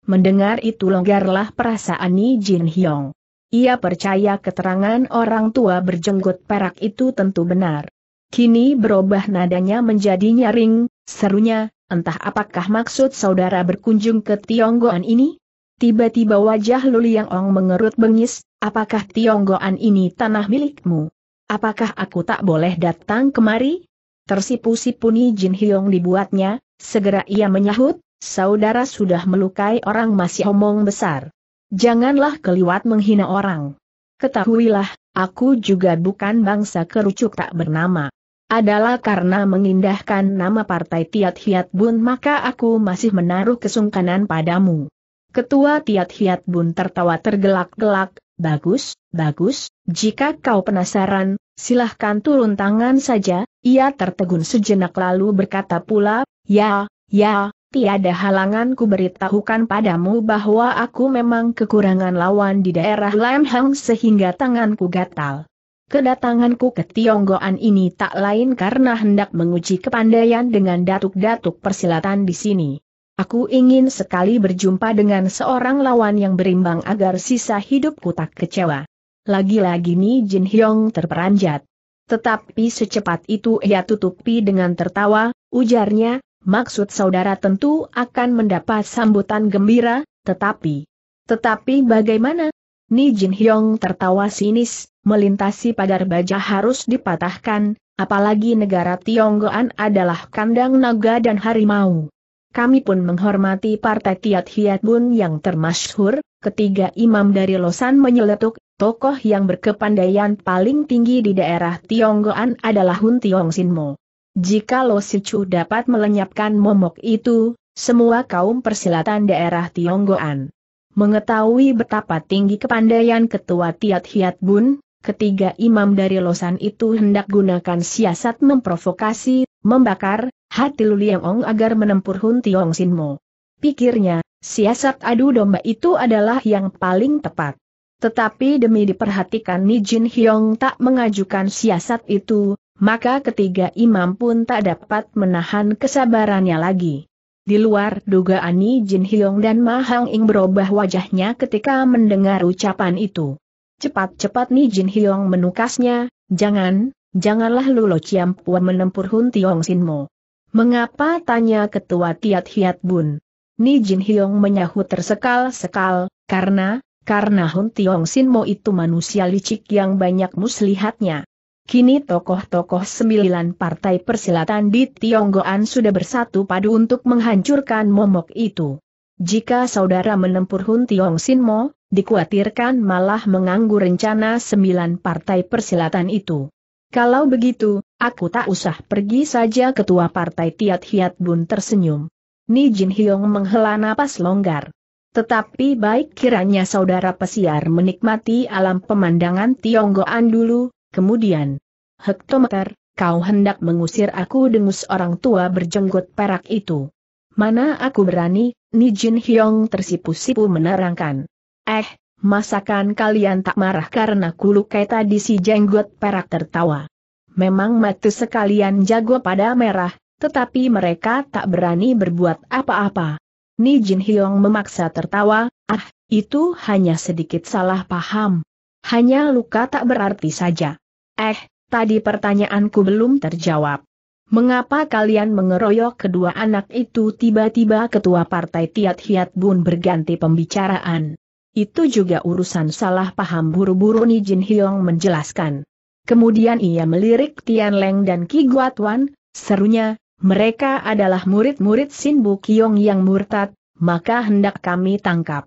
Mendengar itu longgarlah perasaan Ni Jin Hyong. Ia percaya keterangan orang tua berjenggot perak itu tentu benar. Kini berubah nadanya menjadi nyaring, serunya, entah apakah maksud saudara berkunjung ke Tionggoan ini? Tiba-tiba wajah Luli ong mengerut bengis, apakah Tionggoan ini tanah milikmu? Apakah aku tak boleh datang kemari? tersipu sipu ni Jin Hyong dibuatnya, segera ia menyahut, saudara sudah melukai orang masih omong besar. Janganlah keliwat menghina orang. Ketahuilah, aku juga bukan bangsa kerucuk tak bernama. Adalah karena mengindahkan nama partai Tiat Hiat Bun maka aku masih menaruh kesungkanan padamu. Ketua Tiat Hiat Bun tertawa tergelak-gelak, bagus, bagus, jika kau penasaran, silahkan turun tangan saja, ia tertegun sejenak lalu berkata pula, ya, ya, tiada halangan ku beritahukan padamu bahwa aku memang kekurangan lawan di daerah Lemhang sehingga tanganku gatal. Kedatanganku ke Tionggoan ini tak lain karena hendak menguji kepandaian dengan datuk-datuk persilatan di sini. Aku ingin sekali berjumpa dengan seorang lawan yang berimbang agar sisa hidupku tak kecewa. Lagi-lagi Ni Jin Hyong terperanjat. Tetapi secepat itu ia tutupi dengan tertawa, ujarnya, maksud saudara tentu akan mendapat sambutan gembira, tetapi... Tetapi bagaimana? Ni Jin Hyong tertawa sinis, melintasi pagar baja harus dipatahkan, apalagi negara Tionggoan adalah kandang naga dan harimau. Kami pun menghormati partai Tiat Hiat Bun yang termasyhur, ketiga imam dari Losan menyeletuk, tokoh yang berkepandaian paling tinggi di daerah Tionggoan adalah Hun Tiong Sin Mo. Jika Lo Sichu dapat melenyapkan momok itu, semua kaum persilatan daerah Tionggoan mengetahui betapa tinggi kepandaian ketua Tiat Hiat Bun, ketiga imam dari Losan itu hendak gunakan siasat memprovokasi, Membakar, hati Lu Liang agar menempuh Hun Tiong Sinmo. Pikirnya, siasat adu domba itu adalah yang paling tepat. Tetapi demi diperhatikan Ni Jin Hyong tak mengajukan siasat itu, maka ketiga imam pun tak dapat menahan kesabarannya lagi. Di luar dugaan Ni Jin Hyong dan Ma Hang Ing berubah wajahnya ketika mendengar ucapan itu. Cepat-cepat Ni Jin Hyong menukasnya, jangan, Janganlah Lulo Ciampua menempur Hun Tiong Sinmo. Mengapa tanya ketua Tiat Hiat Bun? Ni Jin Hiong menyahut tersekal-sekal, karena, karena Hun Tiong Sinmo itu manusia licik yang banyak muslihatnya. Kini tokoh-tokoh sembilan partai persilatan di Tionggoan sudah bersatu padu untuk menghancurkan momok itu. Jika saudara menempur Hun Tiong Sinmo, dikhawatirkan malah mengganggu rencana sembilan partai persilatan itu. Kalau begitu, aku tak usah pergi saja ketua partai Tiat Hiat Bun tersenyum. Ni Jin Hyong menghela napas longgar. Tetapi baik kiranya saudara pesiar menikmati alam pemandangan Tionggoan dulu, kemudian. Hektometer, kau hendak mengusir aku dengus orang tua berjenggot perak itu. Mana aku berani, Ni Jin Hyong tersipu-sipu menerangkan. Eh, masakan kalian tak marah karena kulukai tadi si jenggot perak tertawa. Memang mati sekalian jago pada merah, tetapi mereka tak berani berbuat apa-apa. Ni Jin Hyong memaksa tertawa, ah, itu hanya sedikit salah paham. Hanya luka tak berarti saja. Eh, tadi pertanyaanku belum terjawab. Mengapa kalian mengeroyok kedua anak itu tiba-tiba ketua partai Tiat Hiat Bun berganti pembicaraan? Itu juga urusan salah paham buru-buru Ni Jin Hyong menjelaskan. Kemudian ia melirik Tian Leng dan Ki Guatuan, serunya, mereka adalah murid-murid Sin Bu Kiong yang murtad, maka hendak kami tangkap.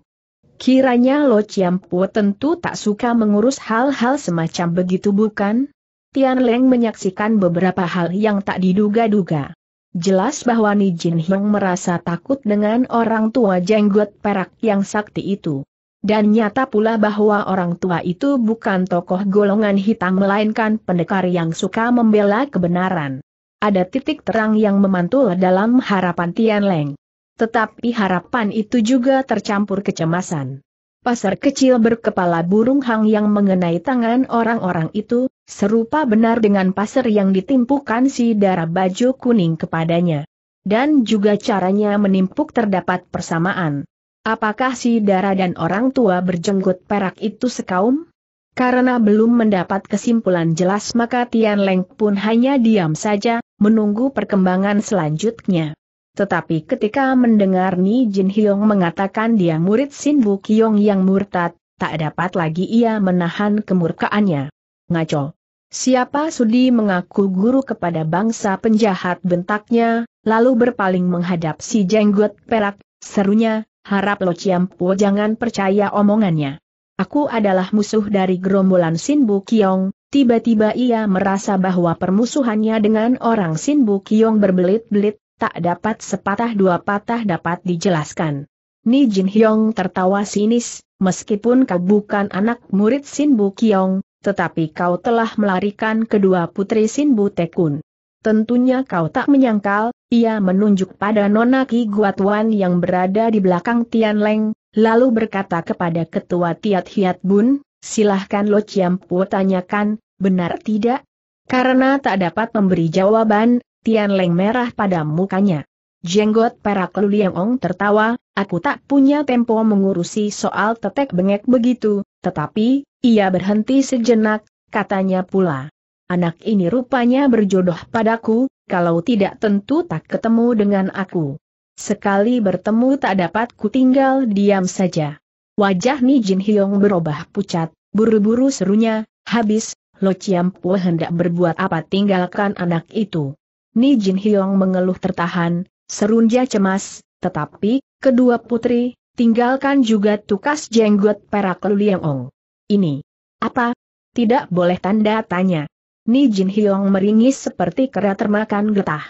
Kiranya Lo Chiam Po tentu tak suka mengurus hal-hal semacam begitu bukan? Tian Leng menyaksikan beberapa hal yang tak diduga-duga. Jelas bahwa Ni Jin Hyong merasa takut dengan orang tua jenggot perak yang sakti itu. Dan nyata pula bahwa orang tua itu bukan tokoh golongan hitam melainkan pendekar yang suka membela kebenaran. Ada titik terang yang memantul dalam harapan Tian Leng. Tetapi harapan itu juga tercampur kecemasan. Pasar kecil berkepala burung hang yang mengenai tangan orang-orang itu, serupa benar dengan pasar yang ditimpukan si darah baju kuning kepadanya. Dan juga caranya menimpuk terdapat persamaan. Apakah si darah dan orang tua berjenggot perak itu sekaum? Karena belum mendapat kesimpulan jelas maka Tian Leng pun hanya diam saja, menunggu perkembangan selanjutnya. Tetapi ketika mendengar Ni Jin Hyong mengatakan dia murid Sin Bu Kyong yang murtad, tak dapat lagi ia menahan kemurkaannya. Ngaco. Siapa sudi mengaku guru kepada bangsa penjahat bentaknya, lalu berpaling menghadap si jenggot perak, serunya, harap Lo Chiampo jangan percaya omongannya. Aku adalah musuh dari gerombolan Sinbu Kiong, tiba-tiba ia merasa bahwa permusuhannya dengan orang Sinbu Kiong berbelit-belit, tak dapat sepatah dua patah dapat dijelaskan. Ni Jin Hyong tertawa sinis, meskipun kau bukan anak murid Sinbu Kiong, tetapi kau telah melarikan kedua putri Sinbu Tekun. Tentunya kau tak menyangkal, ia menunjuk pada Nona Ki Guatuan yang berada di belakang Tian Leng, lalu berkata kepada Ketua Tiat Hiat Bun, silahkan Lo Ciampu tanyakan, benar tidak? Karena tak dapat memberi jawaban, Tian Leng merah pada mukanya. Jenggot perak Liang Ong tertawa, aku tak punya tempo mengurusi soal tetek bengek begitu, tetapi, ia berhenti sejenak, katanya pula anak ini rupanya berjodoh padaku, kalau tidak tentu tak ketemu dengan aku. Sekali bertemu tak dapat ku tinggal diam saja. Wajah Ni Jin Hyong berubah pucat, buru-buru serunya, habis, Lo Chiam hendak berbuat apa tinggalkan anak itu. Ni Jin Hyong mengeluh tertahan, serunja cemas, tetapi, kedua putri, tinggalkan juga tukas jenggot perak Liang Ong. Ini, apa? Tidak boleh tanda tanya. Ni Jin Hyong meringis seperti kera termakan getah.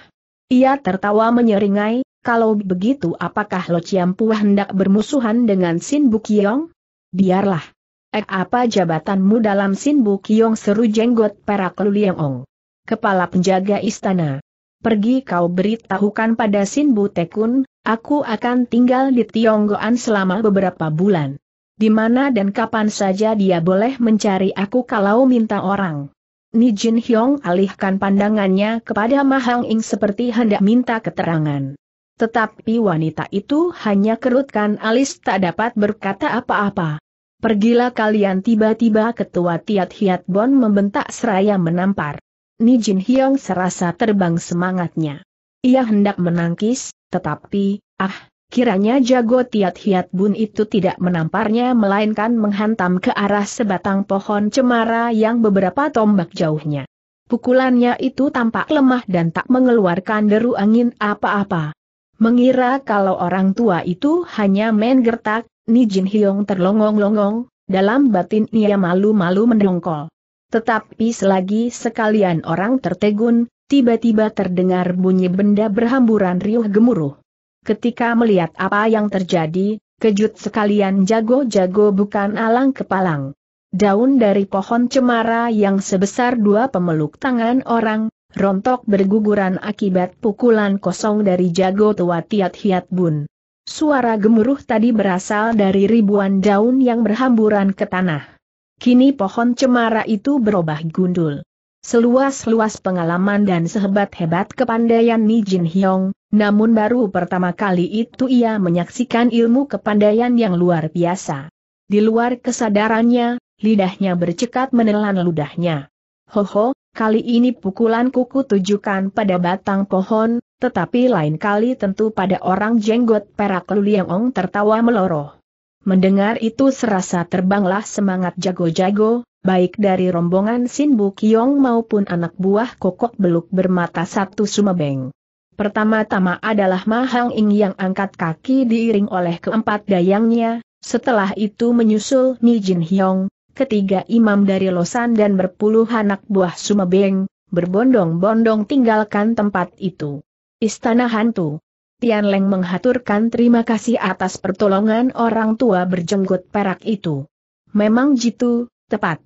Ia tertawa menyeringai, kalau begitu apakah Lo Pua hendak bermusuhan dengan Sin Bukyong? Biarlah. Ek eh, apa jabatanmu dalam Sin Bukyong seru jenggot perak Lu Liangong. Kepala penjaga istana. Pergi kau beritahukan pada Sin Bu Tekun, aku akan tinggal di Tionggoan selama beberapa bulan. Di mana dan kapan saja dia boleh mencari aku kalau minta orang. Ni Jin Hyong alihkan pandangannya kepada Mahang Ing seperti hendak minta keterangan. Tetapi wanita itu hanya kerutkan alis tak dapat berkata apa-apa. Pergilah kalian tiba-tiba ketua Tiat Hiat Bon membentak seraya menampar. Ni Jin Hyong serasa terbang semangatnya. Ia hendak menangkis, tetapi, ah, Kiranya jago Tiat Hiat Bun itu tidak menamparnya melainkan menghantam ke arah sebatang pohon cemara yang beberapa tombak jauhnya. Pukulannya itu tampak lemah dan tak mengeluarkan deru angin apa-apa. Mengira kalau orang tua itu hanya main gertak, Nijin Hyong terlongong-longong, dalam batin ia malu-malu mendongkol. Tetapi selagi sekalian orang tertegun, tiba-tiba terdengar bunyi benda berhamburan riuh gemuruh. Ketika melihat apa yang terjadi, kejut sekalian jago-jago bukan alang kepalang. Daun dari pohon cemara yang sebesar dua pemeluk tangan orang, rontok berguguran akibat pukulan kosong dari jago tua Tiat Hiat Bun. Suara gemuruh tadi berasal dari ribuan daun yang berhamburan ke tanah. Kini pohon cemara itu berubah gundul. Seluas-luas pengalaman dan sehebat-hebat kepandaian Ni Jin Hyong, namun baru pertama kali itu ia menyaksikan ilmu kepandaian yang luar biasa. Di luar kesadarannya, lidahnya bercekat menelan ludahnya. Ho ho, kali ini pukulan kuku tujukan pada batang pohon, tetapi lain kali tentu pada orang jenggot perak Liang Ong tertawa meloroh. Mendengar itu serasa terbanglah semangat jago-jago, baik dari rombongan Sin Bu Kiong maupun anak buah kokok beluk bermata satu sumebeng. Pertama-tama adalah Ma Hang Ing yang angkat kaki diiring oleh keempat dayangnya, setelah itu menyusul Ni Jin Hyong, ketiga imam dari Losan dan berpuluh anak buah Sumebeng, berbondong-bondong tinggalkan tempat itu. Istana Hantu Tian Leng menghaturkan terima kasih atas pertolongan orang tua berjenggot perak itu. Memang jitu, tepat.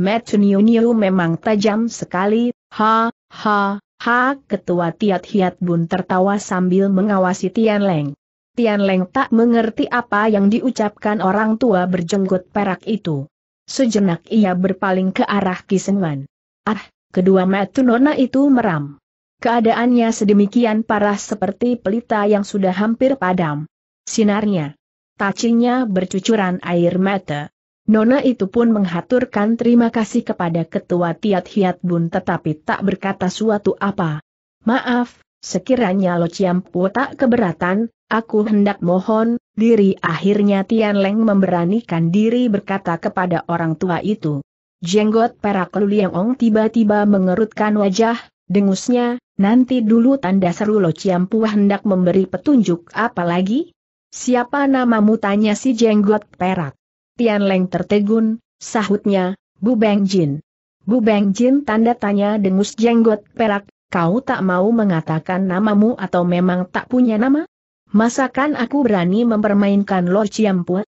Niu memang tajam sekali, ha, ha, ha, ketua Tiat Hiat Bun tertawa sambil mengawasi Tian Leng. Tian Leng tak mengerti apa yang diucapkan orang tua berjenggot perak itu. Sejenak ia berpaling ke arah Kisengan. Ah, kedua nona itu meram. Keadaannya sedemikian parah seperti pelita yang sudah hampir padam. Sinarnya. Tacinya bercucuran air mata. Nona itu pun menghaturkan terima kasih kepada ketua Tiat Hiat Bun tetapi tak berkata suatu apa. Maaf, sekiranya Lo Chiam Pu tak keberatan, aku hendak mohon, diri akhirnya Tian Leng memberanikan diri berkata kepada orang tua itu. Jenggot perak Lu Ong tiba-tiba mengerutkan wajah, dengusnya, nanti dulu tanda seru Lo Chiam Pu hendak memberi petunjuk apa lagi? Siapa namamu tanya si jenggot perak. Tian Leng tertegun, sahutnya, Bu Beng Jin. Bu Beng Jin tanda tanya dengus jenggot perak, kau tak mau mengatakan namamu atau memang tak punya nama? Masakan aku berani mempermainkan Lord Pu?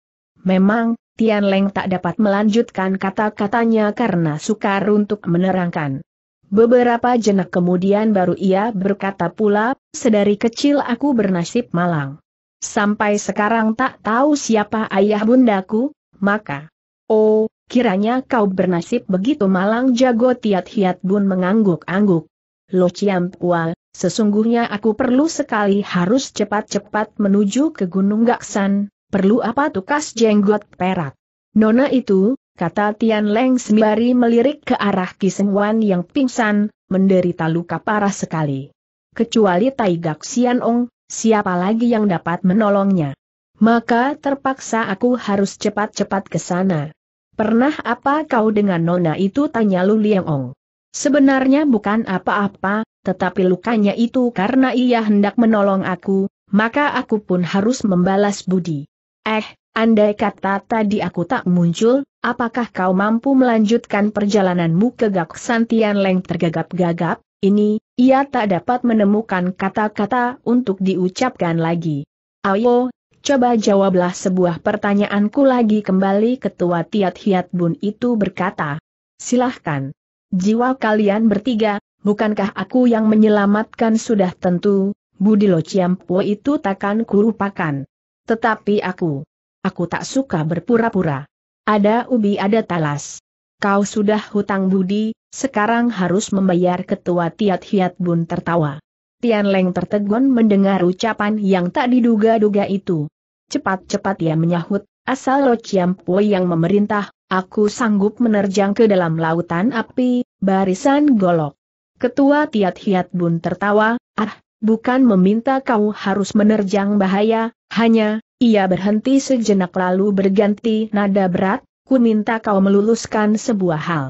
Memang, Tian Leng tak dapat melanjutkan kata-katanya karena sukar untuk menerangkan. Beberapa jenak kemudian baru ia berkata pula, sedari kecil aku bernasib malang. Sampai sekarang tak tahu siapa ayah bundaku, maka, oh, kiranya kau bernasib begitu malang jago Tiat Hiat Bun mengangguk-angguk. Lo Ciam Pual, sesungguhnya aku perlu sekali harus cepat-cepat menuju ke Gunung Gaksan, perlu apa tukas jenggot perak. Nona itu, kata Tian Leng sembari melirik ke arah Wan yang pingsan, menderita luka parah sekali. Kecuali Tai Gak Sian Ong, siapa lagi yang dapat menolongnya? Maka terpaksa aku harus cepat-cepat ke sana. Pernah apa kau dengan nona itu tanya Lu Liang Sebenarnya bukan apa-apa, tetapi lukanya itu karena ia hendak menolong aku, maka aku pun harus membalas budi. Eh, andai kata tadi aku tak muncul, apakah kau mampu melanjutkan perjalananmu ke Gak Santian Leng tergagap-gagap? Ini, ia tak dapat menemukan kata-kata untuk diucapkan lagi. Ayo, Coba jawablah sebuah pertanyaanku lagi kembali ketua Tiat Hiat Bun itu berkata. Silahkan. Jiwa kalian bertiga, bukankah aku yang menyelamatkan sudah tentu, Budi Lo Ciampo itu takkan kurupakan. Tetapi aku. Aku tak suka berpura-pura. Ada ubi ada talas. Kau sudah hutang budi, sekarang harus membayar ketua Tiat Hiat Bun tertawa. Tian Leng tertegun mendengar ucapan yang tak diduga-duga itu. Cepat-cepat ia menyahut, asal Lo Chiam Pui yang memerintah, aku sanggup menerjang ke dalam lautan api, barisan golok. Ketua Tiat Hiat Bun tertawa, ah, bukan meminta kau harus menerjang bahaya, hanya, ia berhenti sejenak lalu berganti nada berat, ku minta kau meluluskan sebuah hal.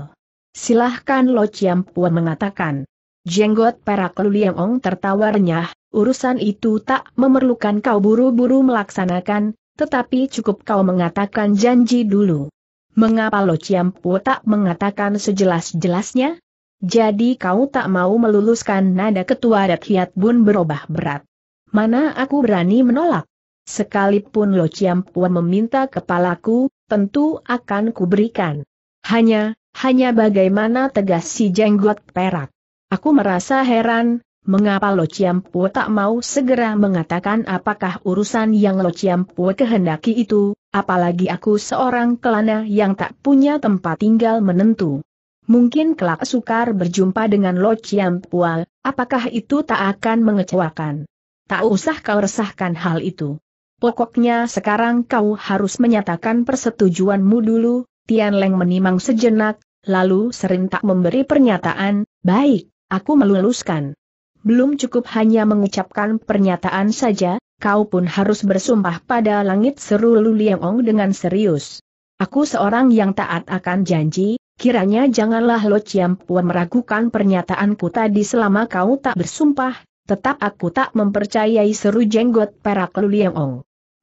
Silahkan Lo Chiam Pui mengatakan. Jenggot perak Luliangong tertawa renyah, urusan itu tak memerlukan kau buru-buru melaksanakan, tetapi cukup kau mengatakan janji dulu. Mengapa Lo Ciampu tak mengatakan sejelas-jelasnya? Jadi kau tak mau meluluskan nada ketua adat Hiat Bun berubah berat. Mana aku berani menolak? Sekalipun Lo Ciampu meminta kepalaku, tentu akan kuberikan. Hanya, hanya bagaimana tegas si jenggot perak. Aku merasa heran, mengapa Lo Ciampu tak mau segera mengatakan apakah urusan yang Lo Ciampu kehendaki itu, apalagi aku seorang kelana yang tak punya tempat tinggal menentu. Mungkin kelak sukar berjumpa dengan Lo Ciampual, apakah itu tak akan mengecewakan? Tak usah kau resahkan hal itu. Pokoknya sekarang kau harus menyatakan persetujuanmu dulu, Tian Leng menimang sejenak, lalu serintak memberi pernyataan, baik. Aku meluluskan. Belum cukup hanya mengucapkan pernyataan saja, kau pun harus bersumpah pada langit seru Lu dengan serius. Aku seorang yang taat akan janji, kiranya janganlah Lo Chiampuan meragukan pernyataanku tadi selama kau tak bersumpah, tetap aku tak mempercayai seru jenggot perak Lu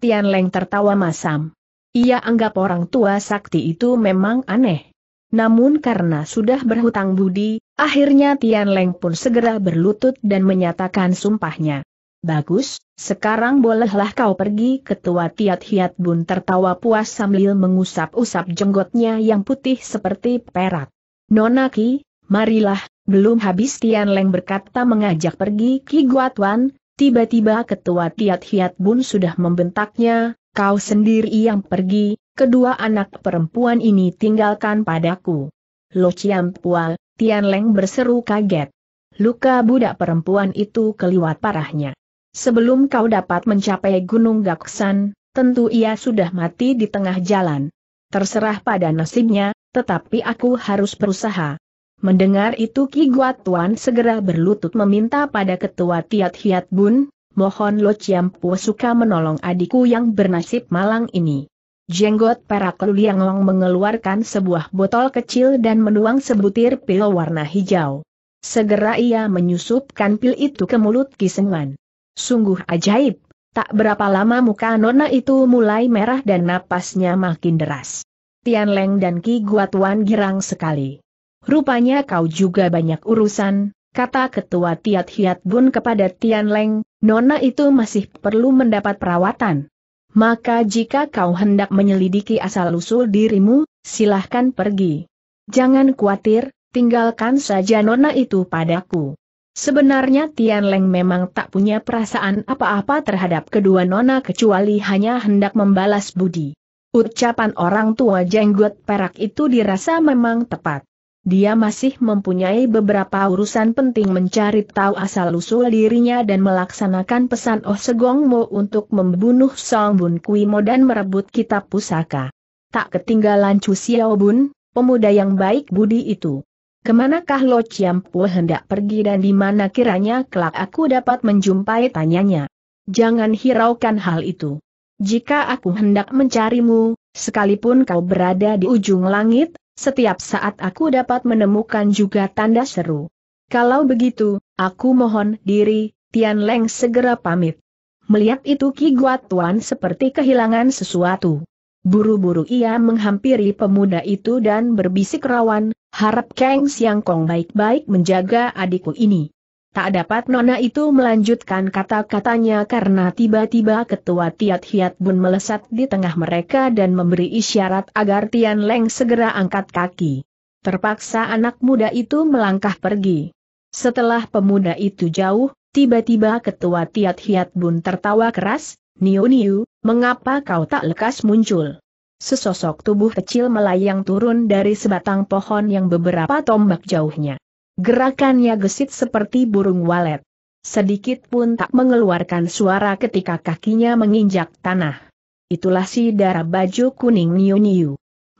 Tian Leng tertawa masam. Ia anggap orang tua sakti itu memang aneh. Namun karena sudah berhutang budi, akhirnya Tian Leng pun segera berlutut dan menyatakan sumpahnya. Bagus, sekarang bolehlah kau pergi ketua Tiat Hiat Bun tertawa puas sambil mengusap-usap jenggotnya yang putih seperti perak. Nonaki, marilah, belum habis Tian Leng berkata mengajak pergi Ki Guatuan, tiba-tiba ketua Tiat Hiat Bun sudah membentaknya, kau sendiri yang pergi, kedua anak perempuan ini tinggalkan padaku. Lo Chiam Pua, Tian Leng berseru kaget. Luka budak perempuan itu keliwat parahnya. Sebelum kau dapat mencapai Gunung Gaksan, tentu ia sudah mati di tengah jalan. Terserah pada nasibnya, tetapi aku harus berusaha. Mendengar itu Ki Guat Tuan segera berlutut meminta pada ketua Tiat Hiat Bun, mohon Lo Chiam Pua suka menolong adikku yang bernasib malang ini. Jenggot perak Luliangong mengeluarkan sebuah botol kecil dan menuang sebutir pil warna hijau. Segera ia menyusupkan pil itu ke mulut Kisengan. Sungguh ajaib, tak berapa lama muka nona itu mulai merah dan napasnya makin deras. Tian Leng dan Ki Guatuan girang sekali. Rupanya kau juga banyak urusan, kata ketua Tiat Hiat Bun kepada Tian Leng, Nona itu masih perlu mendapat perawatan. Maka jika kau hendak menyelidiki asal-usul dirimu, silahkan pergi. Jangan khawatir, tinggalkan saja nona itu padaku. Sebenarnya Tian Leng memang tak punya perasaan apa-apa terhadap kedua nona kecuali hanya hendak membalas budi. Ucapan orang tua jenggot perak itu dirasa memang tepat dia masih mempunyai beberapa urusan penting mencari tahu asal-usul dirinya dan melaksanakan pesan Oh Segong Mo untuk membunuh Song Bun Kui Mo dan merebut kitab pusaka. Tak ketinggalan Chu Xiao Bun, pemuda yang baik budi itu. Kemanakah Lo Chiampu hendak pergi dan di mana kiranya kelak aku dapat menjumpai tanyanya? Jangan hiraukan hal itu. Jika aku hendak mencarimu, sekalipun kau berada di ujung langit, setiap saat aku dapat menemukan juga tanda seru. Kalau begitu, aku mohon diri, Tian Leng segera pamit. Melihat itu Ki Guat Tuan seperti kehilangan sesuatu. Buru-buru ia menghampiri pemuda itu dan berbisik rawan, harap Kang Siang Kong baik-baik menjaga adikku ini. Tak dapat Nona itu melanjutkan kata-katanya karena tiba-tiba ketua Tiat Hiat Bun melesat di tengah mereka dan memberi isyarat agar Tian Leng segera angkat kaki. Terpaksa anak muda itu melangkah pergi. Setelah pemuda itu jauh, tiba-tiba ketua Tiat Hiat Bun tertawa keras, Niu Niu, mengapa kau tak lekas muncul? Sesosok tubuh kecil melayang turun dari sebatang pohon yang beberapa tombak jauhnya. Gerakannya gesit seperti burung walet. Sedikit pun tak mengeluarkan suara ketika kakinya menginjak tanah. Itulah si darah baju kuning Niu Niu.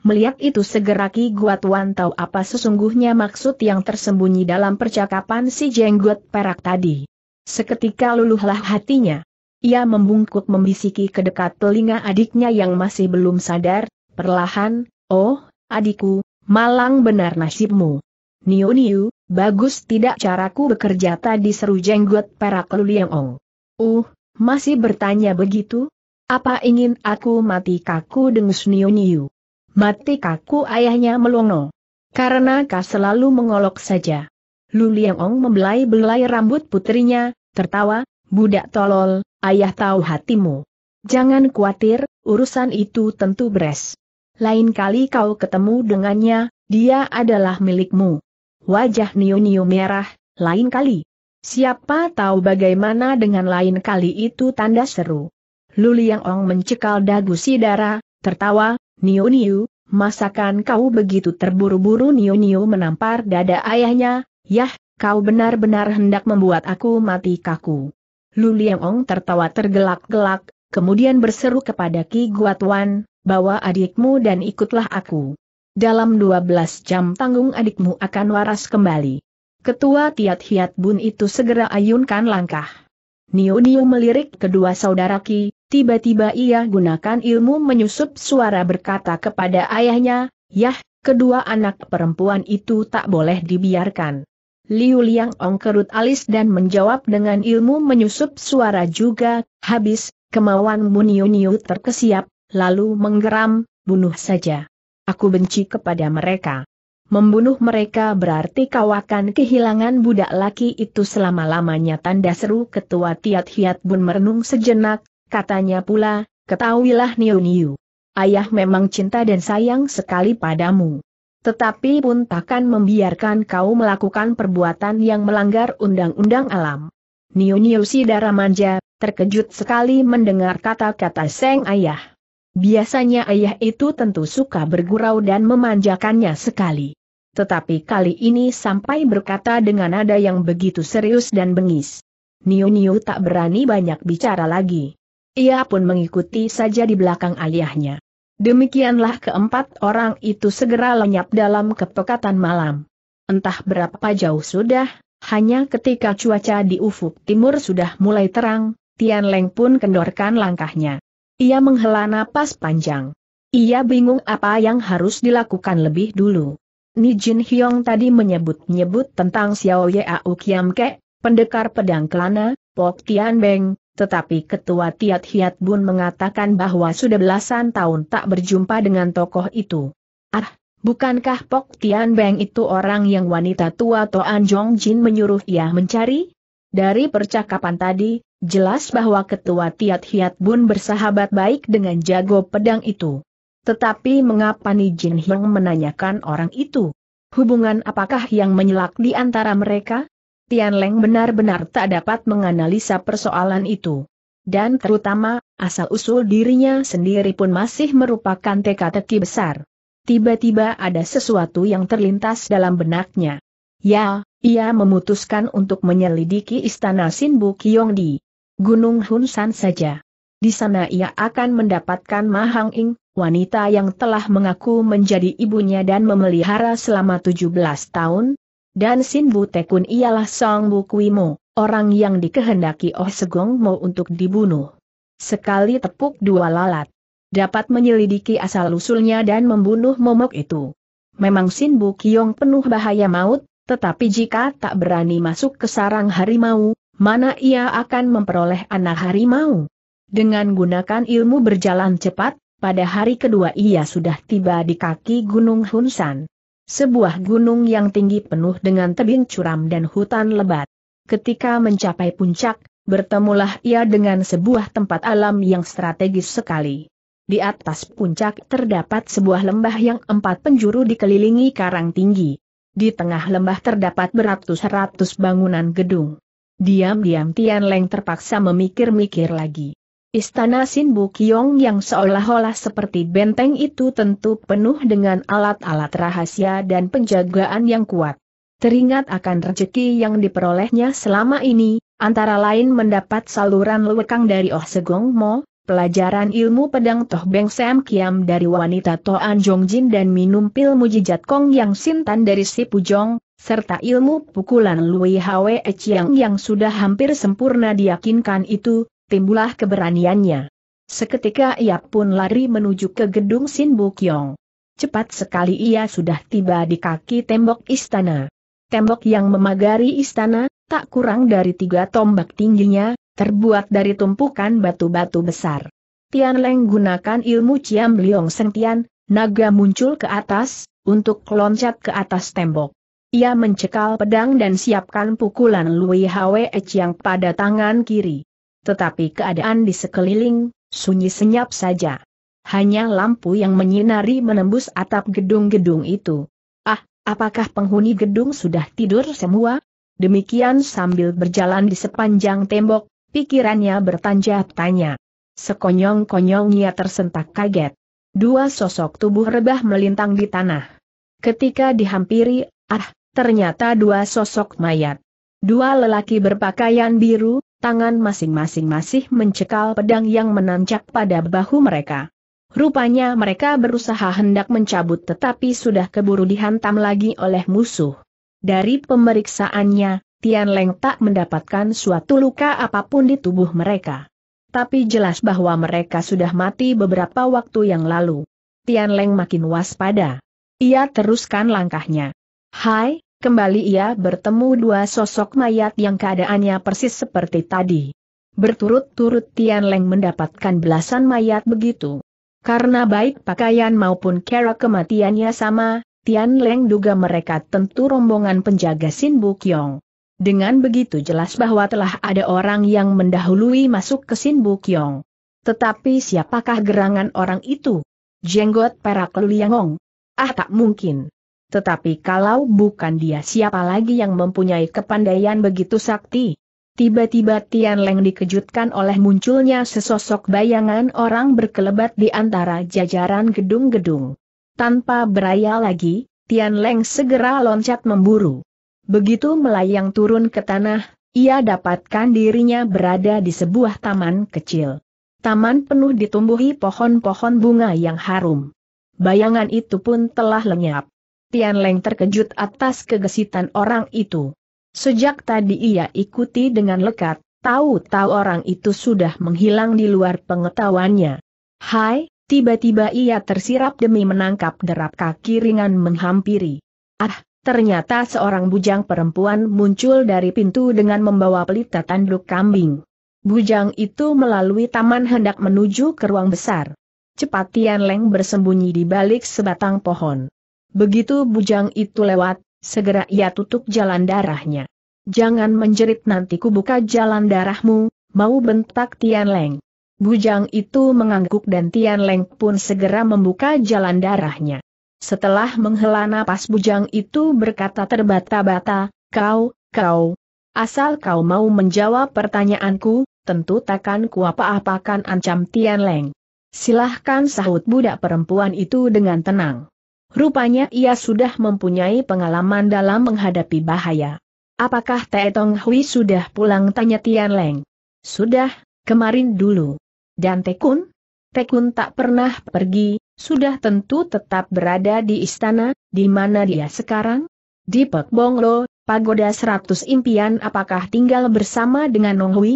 Melihat itu segera Ki Guat Wan tahu apa sesungguhnya maksud yang tersembunyi dalam percakapan si jenggot perak tadi. Seketika luluhlah hatinya. Ia membungkuk membisiki ke dekat telinga adiknya yang masih belum sadar, perlahan, Oh, adikku, malang benar nasibmu. Niu Niu, bagus tidak caraku bekerja tadi seru jenggot perak Lu Uh, masih bertanya begitu? Apa ingin aku mati kaku dengus Niu Niu? Mati kaku ayahnya melongo. Karena kau selalu mengolok saja. Lu ong membelai-belai rambut putrinya, tertawa, budak tolol, ayah tahu hatimu. Jangan khawatir, urusan itu tentu beres. Lain kali kau ketemu dengannya, dia adalah milikmu. Wajah Niu-Niu merah, lain kali. Siapa tahu bagaimana dengan lain kali itu tanda seru. yang Ong mencekal dagu si darah, tertawa, Niu-Niu, masakan kau begitu terburu-buru Niu-Niu menampar dada ayahnya, yah, kau benar-benar hendak membuat aku mati kaku. yang Ong tertawa tergelak-gelak, kemudian berseru kepada Ki Guatuan, bawa adikmu dan ikutlah aku. Dalam 12 jam tanggung adikmu akan waras kembali. Ketua Tiat Hiat Bun itu segera ayunkan langkah. Niu-niu melirik kedua saudara Ki, tiba-tiba ia gunakan ilmu menyusup suara berkata kepada ayahnya, Yah, kedua anak perempuan itu tak boleh dibiarkan. Liu Liang Ong kerut alis dan menjawab dengan ilmu menyusup suara juga, habis, kemauan Niu Niu terkesiap, lalu menggeram, bunuh saja. Aku benci kepada mereka. Membunuh mereka berarti kau akan kehilangan budak laki itu selama-lamanya tanda seru ketua Tiat Hiat Bun merenung sejenak, katanya pula, ketahuilah Niu Niu. Ayah memang cinta dan sayang sekali padamu. Tetapi pun takkan membiarkan kau melakukan perbuatan yang melanggar undang-undang alam. Niu Niu si darah manja, terkejut sekali mendengar kata-kata Seng Ayah. Biasanya ayah itu tentu suka bergurau dan memanjakannya sekali. Tetapi kali ini sampai berkata dengan nada yang begitu serius dan bengis. Niu-Niu tak berani banyak bicara lagi. Ia pun mengikuti saja di belakang ayahnya. Demikianlah keempat orang itu segera lenyap dalam kepekatan malam. Entah berapa jauh sudah, hanya ketika cuaca di ufuk timur sudah mulai terang, Tian Leng pun kendorkan langkahnya. Ia menghela napas panjang. Ia bingung apa yang harus dilakukan lebih dulu. Ni Jin Hyong tadi menyebut-nyebut tentang Xiao Yau Kiam Ke, pendekar pedang kelana, Pok Tian Beng, tetapi ketua Tiat Hiat Bun mengatakan bahwa sudah belasan tahun tak berjumpa dengan tokoh itu. Ah, bukankah Pok Tian Beng itu orang yang wanita tua Toan Jong Jin menyuruh ia mencari? Dari percakapan tadi, jelas bahwa ketua Tiat Hiat Bun bersahabat baik dengan jago pedang itu. Tetapi mengapa Ni Jin Hyang menanyakan orang itu? Hubungan apakah yang menyelak di antara mereka? Tian Leng benar-benar tak dapat menganalisa persoalan itu. Dan terutama, asal-usul dirinya sendiri pun masih merupakan teka-teki besar. Tiba-tiba ada sesuatu yang terlintas dalam benaknya. Ya, ia memutuskan untuk menyelidiki istana Sinbu Kiong di Gunung Hunsan saja. Di sana ia akan mendapatkan Mahang Ing, wanita yang telah mengaku menjadi ibunya dan memelihara selama 17 tahun. Dan Sinbu Tekun ialah Song Bukwimo, orang yang dikehendaki Oh Segong Mo untuk dibunuh. Sekali tepuk dua lalat. Dapat menyelidiki asal-usulnya dan membunuh momok itu. Memang Sinbu Kiong penuh bahaya maut, tetapi jika tak berani masuk ke sarang harimau, mana ia akan memperoleh anak harimau? Dengan gunakan ilmu berjalan cepat, pada hari kedua ia sudah tiba di kaki Gunung Hunsan. Sebuah gunung yang tinggi penuh dengan tebing curam dan hutan lebat. Ketika mencapai puncak, bertemulah ia dengan sebuah tempat alam yang strategis sekali. Di atas puncak terdapat sebuah lembah yang empat penjuru dikelilingi karang tinggi. Di tengah lembah terdapat beratus-ratus bangunan gedung. Diam-diam Tian Leng terpaksa memikir-mikir lagi. Istana Sin Bukyong yang seolah-olah seperti benteng itu tentu penuh dengan alat-alat rahasia dan penjagaan yang kuat. Teringat akan rezeki yang diperolehnya selama ini, antara lain mendapat saluran lewekang dari Oh Segong Mo, pelajaran ilmu pedang Toh Beng Sam Kiam dari wanita Toan Jong Jin dan minum pil mujijat Kong Yang Sintan dari Si Pujong, serta ilmu pukulan Lui Hwe Chiang yang sudah hampir sempurna diyakinkan itu, timbulah keberaniannya. Seketika ia pun lari menuju ke gedung Sin Bukyong. Cepat sekali ia sudah tiba di kaki tembok istana. Tembok yang memagari istana, tak kurang dari tiga tombak tingginya, terbuat dari tumpukan batu-batu besar. Tian Leng gunakan ilmu Ciam Liong Seng Tian, naga muncul ke atas, untuk loncat ke atas tembok. Ia mencekal pedang dan siapkan pukulan Lui Hwe yang pada tangan kiri. Tetapi keadaan di sekeliling, sunyi senyap saja. Hanya lampu yang menyinari menembus atap gedung-gedung itu. Ah, apakah penghuni gedung sudah tidur semua? Demikian sambil berjalan di sepanjang tembok, Pikirannya bertanya tanya Sekonyong-konyongnya tersentak kaget. Dua sosok tubuh rebah melintang di tanah. Ketika dihampiri, ah, ternyata dua sosok mayat. Dua lelaki berpakaian biru, tangan masing-masing masih mencekal pedang yang menancap pada bahu mereka. Rupanya mereka berusaha hendak mencabut tetapi sudah keburu dihantam lagi oleh musuh. Dari pemeriksaannya, Tian Leng tak mendapatkan suatu luka apapun di tubuh mereka. Tapi jelas bahwa mereka sudah mati beberapa waktu yang lalu. Tian Leng makin waspada. Ia teruskan langkahnya. Hai, kembali ia bertemu dua sosok mayat yang keadaannya persis seperti tadi. Berturut-turut Tian Leng mendapatkan belasan mayat begitu. Karena baik pakaian maupun cara kematiannya sama, Tian Leng duga mereka tentu rombongan penjaga Sin Bukyong. Dengan begitu jelas bahwa telah ada orang yang mendahului masuk ke Sin Bukyong. Tetapi siapakah gerangan orang itu? Jenggot perak Liangong. Ah tak mungkin. Tetapi kalau bukan dia siapa lagi yang mempunyai kepandaian begitu sakti? Tiba-tiba Tian Leng dikejutkan oleh munculnya sesosok bayangan orang berkelebat di antara jajaran gedung-gedung. Tanpa beraya lagi, Tian Leng segera loncat memburu. Begitu melayang turun ke tanah, ia dapatkan dirinya berada di sebuah taman kecil. Taman penuh ditumbuhi pohon-pohon bunga yang harum. Bayangan itu pun telah lenyap. Tian Leng terkejut atas kegesitan orang itu. Sejak tadi ia ikuti dengan lekat, tahu-tahu orang itu sudah menghilang di luar pengetahuannya. Hai, tiba-tiba ia tersirap demi menangkap derap kaki ringan menghampiri. Ah, ternyata seorang bujang perempuan muncul dari pintu dengan membawa pelita tanduk kambing. Bujang itu melalui taman hendak menuju ke ruang besar. Cepat Tian Leng bersembunyi di balik sebatang pohon. Begitu bujang itu lewat, segera ia tutup jalan darahnya. Jangan menjerit nanti kubuka jalan darahmu, mau bentak Tian Leng. Bujang itu mengangguk dan Tian Leng pun segera membuka jalan darahnya. Setelah menghela napas bujang itu berkata terbata-bata, kau, kau. Asal kau mau menjawab pertanyaanku, tentu takkan ku apa-apakan ancam Tian Leng. Silahkan sahut budak perempuan itu dengan tenang. Rupanya ia sudah mempunyai pengalaman dalam menghadapi bahaya. Apakah Te Tong Hui sudah pulang tanya Tian Leng? Sudah, kemarin dulu. Dan Tekun? Tekun tak pernah pergi, sudah tentu tetap berada di istana, di mana dia sekarang? Di Pek Bonglo, pagoda seratus impian apakah tinggal bersama dengan Nong Hui?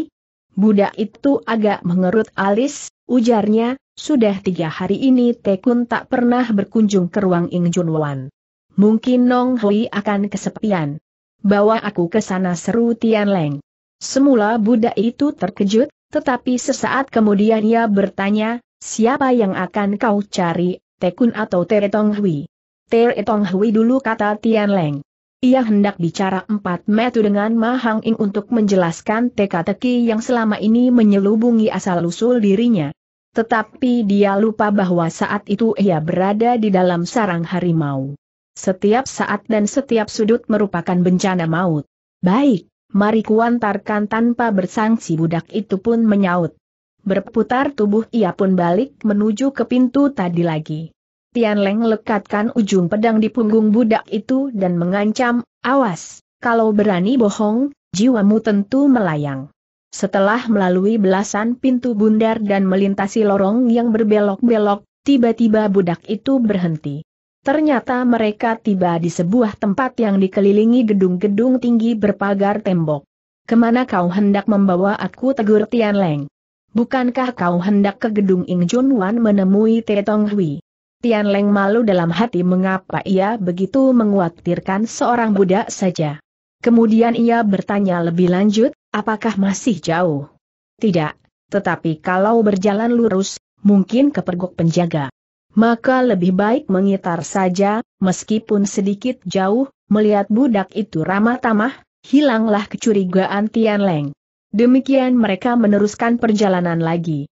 Budak itu agak mengerut alis, ujarnya, sudah tiga hari ini Tekun tak pernah berkunjung ke ruang Ing Jun Wan. Mungkin Nong Hui akan kesepian. Bawa aku ke sana seru Tian Leng. Semula budak itu terkejut, tetapi sesaat kemudian ia bertanya, Siapa yang akan kau cari, Tekun atau Teretong Hui? Teretong Hui dulu kata Tian Leng. Ia hendak bicara empat metu dengan Ma Hang Ing untuk menjelaskan teka-teki yang selama ini menyelubungi asal-usul dirinya. Tetapi dia lupa bahwa saat itu ia berada di dalam sarang harimau. Setiap saat dan setiap sudut merupakan bencana maut. Baik, mari kuantarkan tanpa bersangsi budak itu pun menyaut. Berputar tubuh ia pun balik menuju ke pintu tadi lagi. Tian Leng lekatkan ujung pedang di punggung budak itu dan mengancam, awas, kalau berani bohong, jiwamu tentu melayang. Setelah melalui belasan pintu bundar dan melintasi lorong yang berbelok-belok, tiba-tiba budak itu berhenti. Ternyata mereka tiba di sebuah tempat yang dikelilingi gedung-gedung tinggi berpagar tembok. Kemana kau hendak membawa aku tegur Tian Leng? Bukankah kau hendak ke gedung Ing Jun Wan menemui Te Tong Hui? Tian Leng malu dalam hati mengapa ia begitu menguatirkan seorang budak saja. Kemudian ia bertanya lebih lanjut, apakah masih jauh? Tidak, tetapi kalau berjalan lurus, mungkin ke pergok penjaga. Maka lebih baik mengitar saja, meskipun sedikit jauh, melihat budak itu ramah tamah, hilanglah kecurigaan Tian Leng. Demikian mereka meneruskan perjalanan lagi.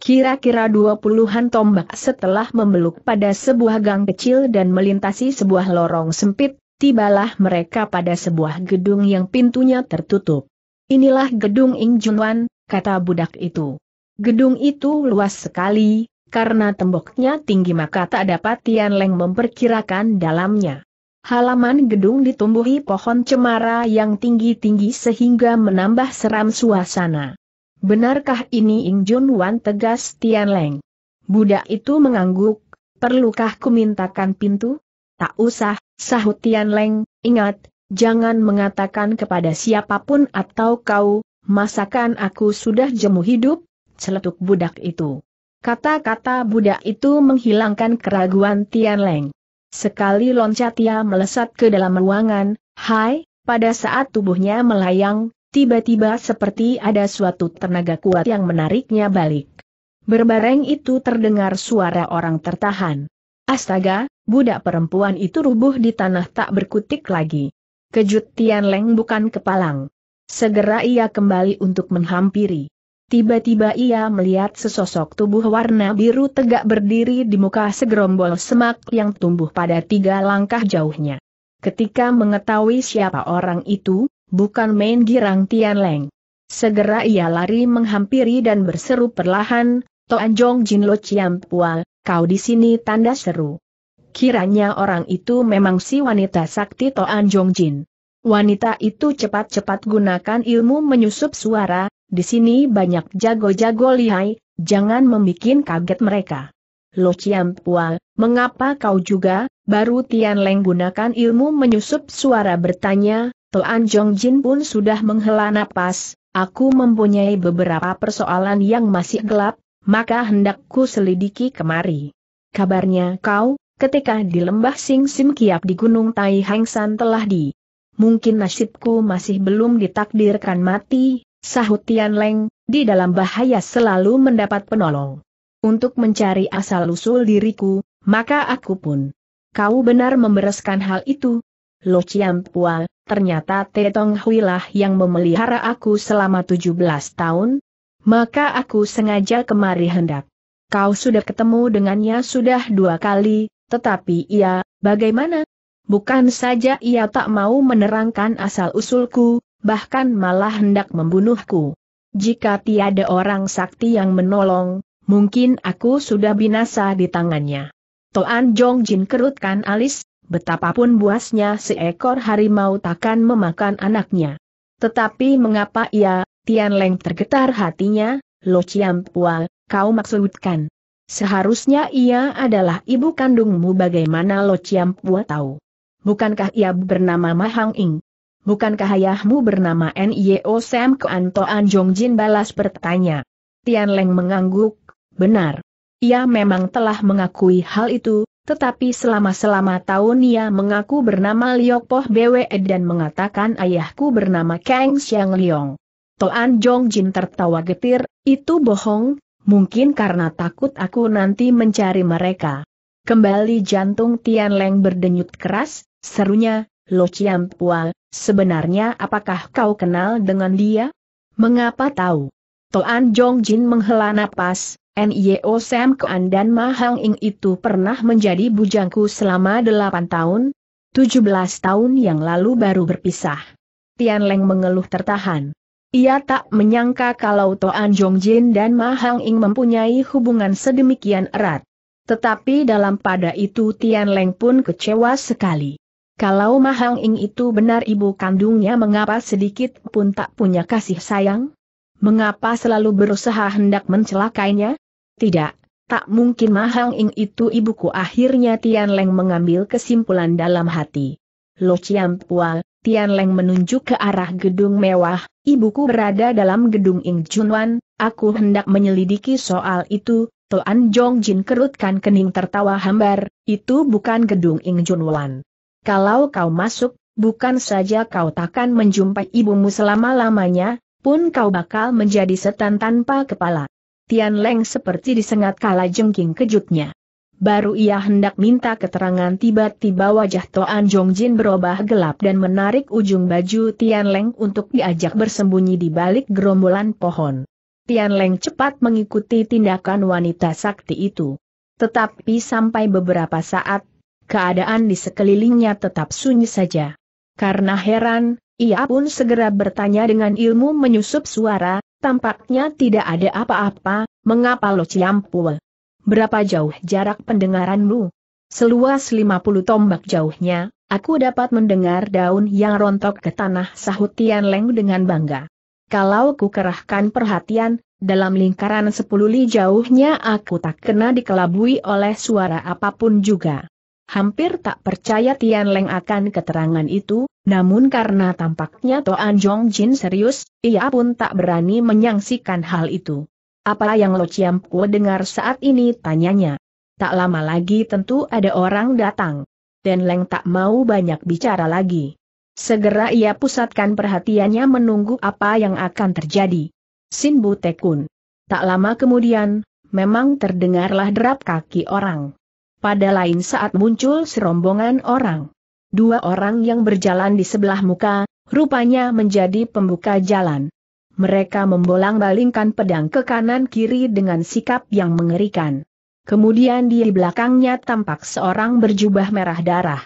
Kira-kira dua puluhan tombak setelah memeluk pada sebuah gang kecil dan melintasi sebuah lorong sempit, tibalah mereka pada sebuah gedung yang pintunya tertutup. Inilah gedung Ing Junwan, kata budak itu. Gedung itu luas sekali, karena temboknya tinggi maka tak dapat Tian Leng memperkirakan dalamnya. Halaman gedung ditumbuhi pohon cemara yang tinggi-tinggi sehingga menambah seram suasana. Benarkah ini Ing Jun Wan tegas Tian Leng? Budak itu mengangguk, perlukah kumintakan pintu? Tak usah, sahut Tian Leng, ingat, jangan mengatakan kepada siapapun atau kau, masakan aku sudah jemu hidup, celetuk budak itu. Kata-kata budak itu menghilangkan keraguan Tian Leng. Sekali loncat ia melesat ke dalam ruangan, hai, pada saat tubuhnya melayang, tiba-tiba seperti ada suatu tenaga kuat yang menariknya balik. Berbareng itu terdengar suara orang tertahan. Astaga, budak perempuan itu rubuh di tanah tak berkutik lagi. Kejut Tian Leng bukan kepalang. Segera ia kembali untuk menghampiri. Tiba-tiba ia melihat sesosok tubuh warna biru tegak berdiri di muka segerombol semak yang tumbuh pada tiga langkah jauhnya. Ketika mengetahui siapa orang itu, bukan main girang Tian Leng. Segera ia lari menghampiri dan berseru perlahan, Toan Jong Jin Lo Chiam Pual, kau di sini tanda seru. Kiranya orang itu memang si wanita sakti Toan Jong Jin. Wanita itu cepat-cepat gunakan ilmu menyusup suara, di sini banyak jago-jago lihai, jangan membuat kaget mereka. Lo Pua, mengapa kau juga, baru Tian Leng gunakan ilmu menyusup suara bertanya, Toan Jong Jin pun sudah menghela napas, aku mempunyai beberapa persoalan yang masih gelap, maka hendakku selidiki kemari. Kabarnya kau, ketika di lembah Sing Sim Kiap di Gunung Tai Hang San telah di. Mungkin nasibku masih belum ditakdirkan mati, Sahut Tian Leng, di dalam bahaya selalu mendapat penolong. Untuk mencari asal-usul diriku, maka aku pun. Kau benar membereskan hal itu. Lo Chiam Pua, ternyata Tetong Huilah yang memelihara aku selama 17 tahun. Maka aku sengaja kemari hendak. Kau sudah ketemu dengannya sudah dua kali, tetapi ia, bagaimana? Bukan saja ia tak mau menerangkan asal-usulku, bahkan malah hendak membunuhku. Jika tiada orang sakti yang menolong, mungkin aku sudah binasa di tangannya. Toan Jong Jin kerutkan alis, betapapun buasnya seekor harimau takkan memakan anaknya. Tetapi mengapa ia, Tian Leng tergetar hatinya, Lo Chiam Pua, kau maksudkan. Seharusnya ia adalah ibu kandungmu bagaimana Lo Chiam Pua tahu. Bukankah ia bernama Mahang Ing? bukankah ayahmu bernama N.Y.O. Sam Kuan Toan Jong Jin balas bertanya. Tian Leng mengangguk, benar. Ia memang telah mengakui hal itu, tetapi selama-selama tahun ia mengaku bernama Liok Poh Bwe dan mengatakan ayahku bernama Kang Xiang Liong. Toan Jong Jin tertawa getir, itu bohong, mungkin karena takut aku nanti mencari mereka. Kembali jantung Tian Leng berdenyut keras, serunya, Lo Chiam Pua, Sebenarnya apakah kau kenal dengan dia? Mengapa tahu? Toan Jin menghela napas, NIO Sam Kuan dan Ma Hang Ing itu pernah menjadi bujangku selama 8 tahun, 17 tahun yang lalu baru berpisah. Tian Leng mengeluh tertahan. Ia tak menyangka kalau Toan Jin dan Ma Hang Ing mempunyai hubungan sedemikian erat. Tetapi dalam pada itu Tian Leng pun kecewa sekali. Kalau Mahang Ing itu benar ibu kandungnya mengapa sedikit pun tak punya kasih sayang? Mengapa selalu berusaha hendak mencelakainya? Tidak, tak mungkin Mahang Ing itu ibuku akhirnya Tian Leng mengambil kesimpulan dalam hati. Lo Chiam Pual, Tian Leng menunjuk ke arah gedung mewah, ibuku berada dalam gedung Ing Wan. aku hendak menyelidiki soal itu, Toan Jong Jin kerutkan kening tertawa hambar, itu bukan gedung Ing Wan kalau kau masuk, bukan saja kau takkan menjumpai ibumu selama-lamanya, pun kau bakal menjadi setan tanpa kepala. Tian Leng seperti disengat kala jengking kejutnya. Baru ia hendak minta keterangan tiba-tiba wajah Toan Jin berubah gelap dan menarik ujung baju Tian Leng untuk diajak bersembunyi di balik gerombolan pohon. Tian Leng cepat mengikuti tindakan wanita sakti itu. Tetapi sampai beberapa saat keadaan di sekelilingnya tetap sunyi saja. Karena heran, ia pun segera bertanya dengan ilmu menyusup suara, tampaknya tidak ada apa-apa, mengapa lo ciampul? Berapa jauh jarak pendengaranmu? Seluas 50 tombak jauhnya, aku dapat mendengar daun yang rontok ke tanah Sahutian Leng dengan bangga. Kalau ku kerahkan perhatian, dalam lingkaran sepuluh li jauhnya aku tak kena dikelabui oleh suara apapun juga. Hampir tak percaya Tian Leng akan keterangan itu, namun karena tampaknya Toan Jong Jin serius, ia pun tak berani menyangsikan hal itu. Apa yang Lo Chiam Ku dengar saat ini tanyanya. Tak lama lagi tentu ada orang datang. Dan Leng tak mau banyak bicara lagi. Segera ia pusatkan perhatiannya menunggu apa yang akan terjadi. Sin Bu Tekun. Tak lama kemudian, memang terdengarlah derap kaki orang. Pada lain saat muncul serombongan orang. Dua orang yang berjalan di sebelah muka, rupanya menjadi pembuka jalan. Mereka membolang-balingkan pedang ke kanan-kiri dengan sikap yang mengerikan. Kemudian di belakangnya tampak seorang berjubah merah darah.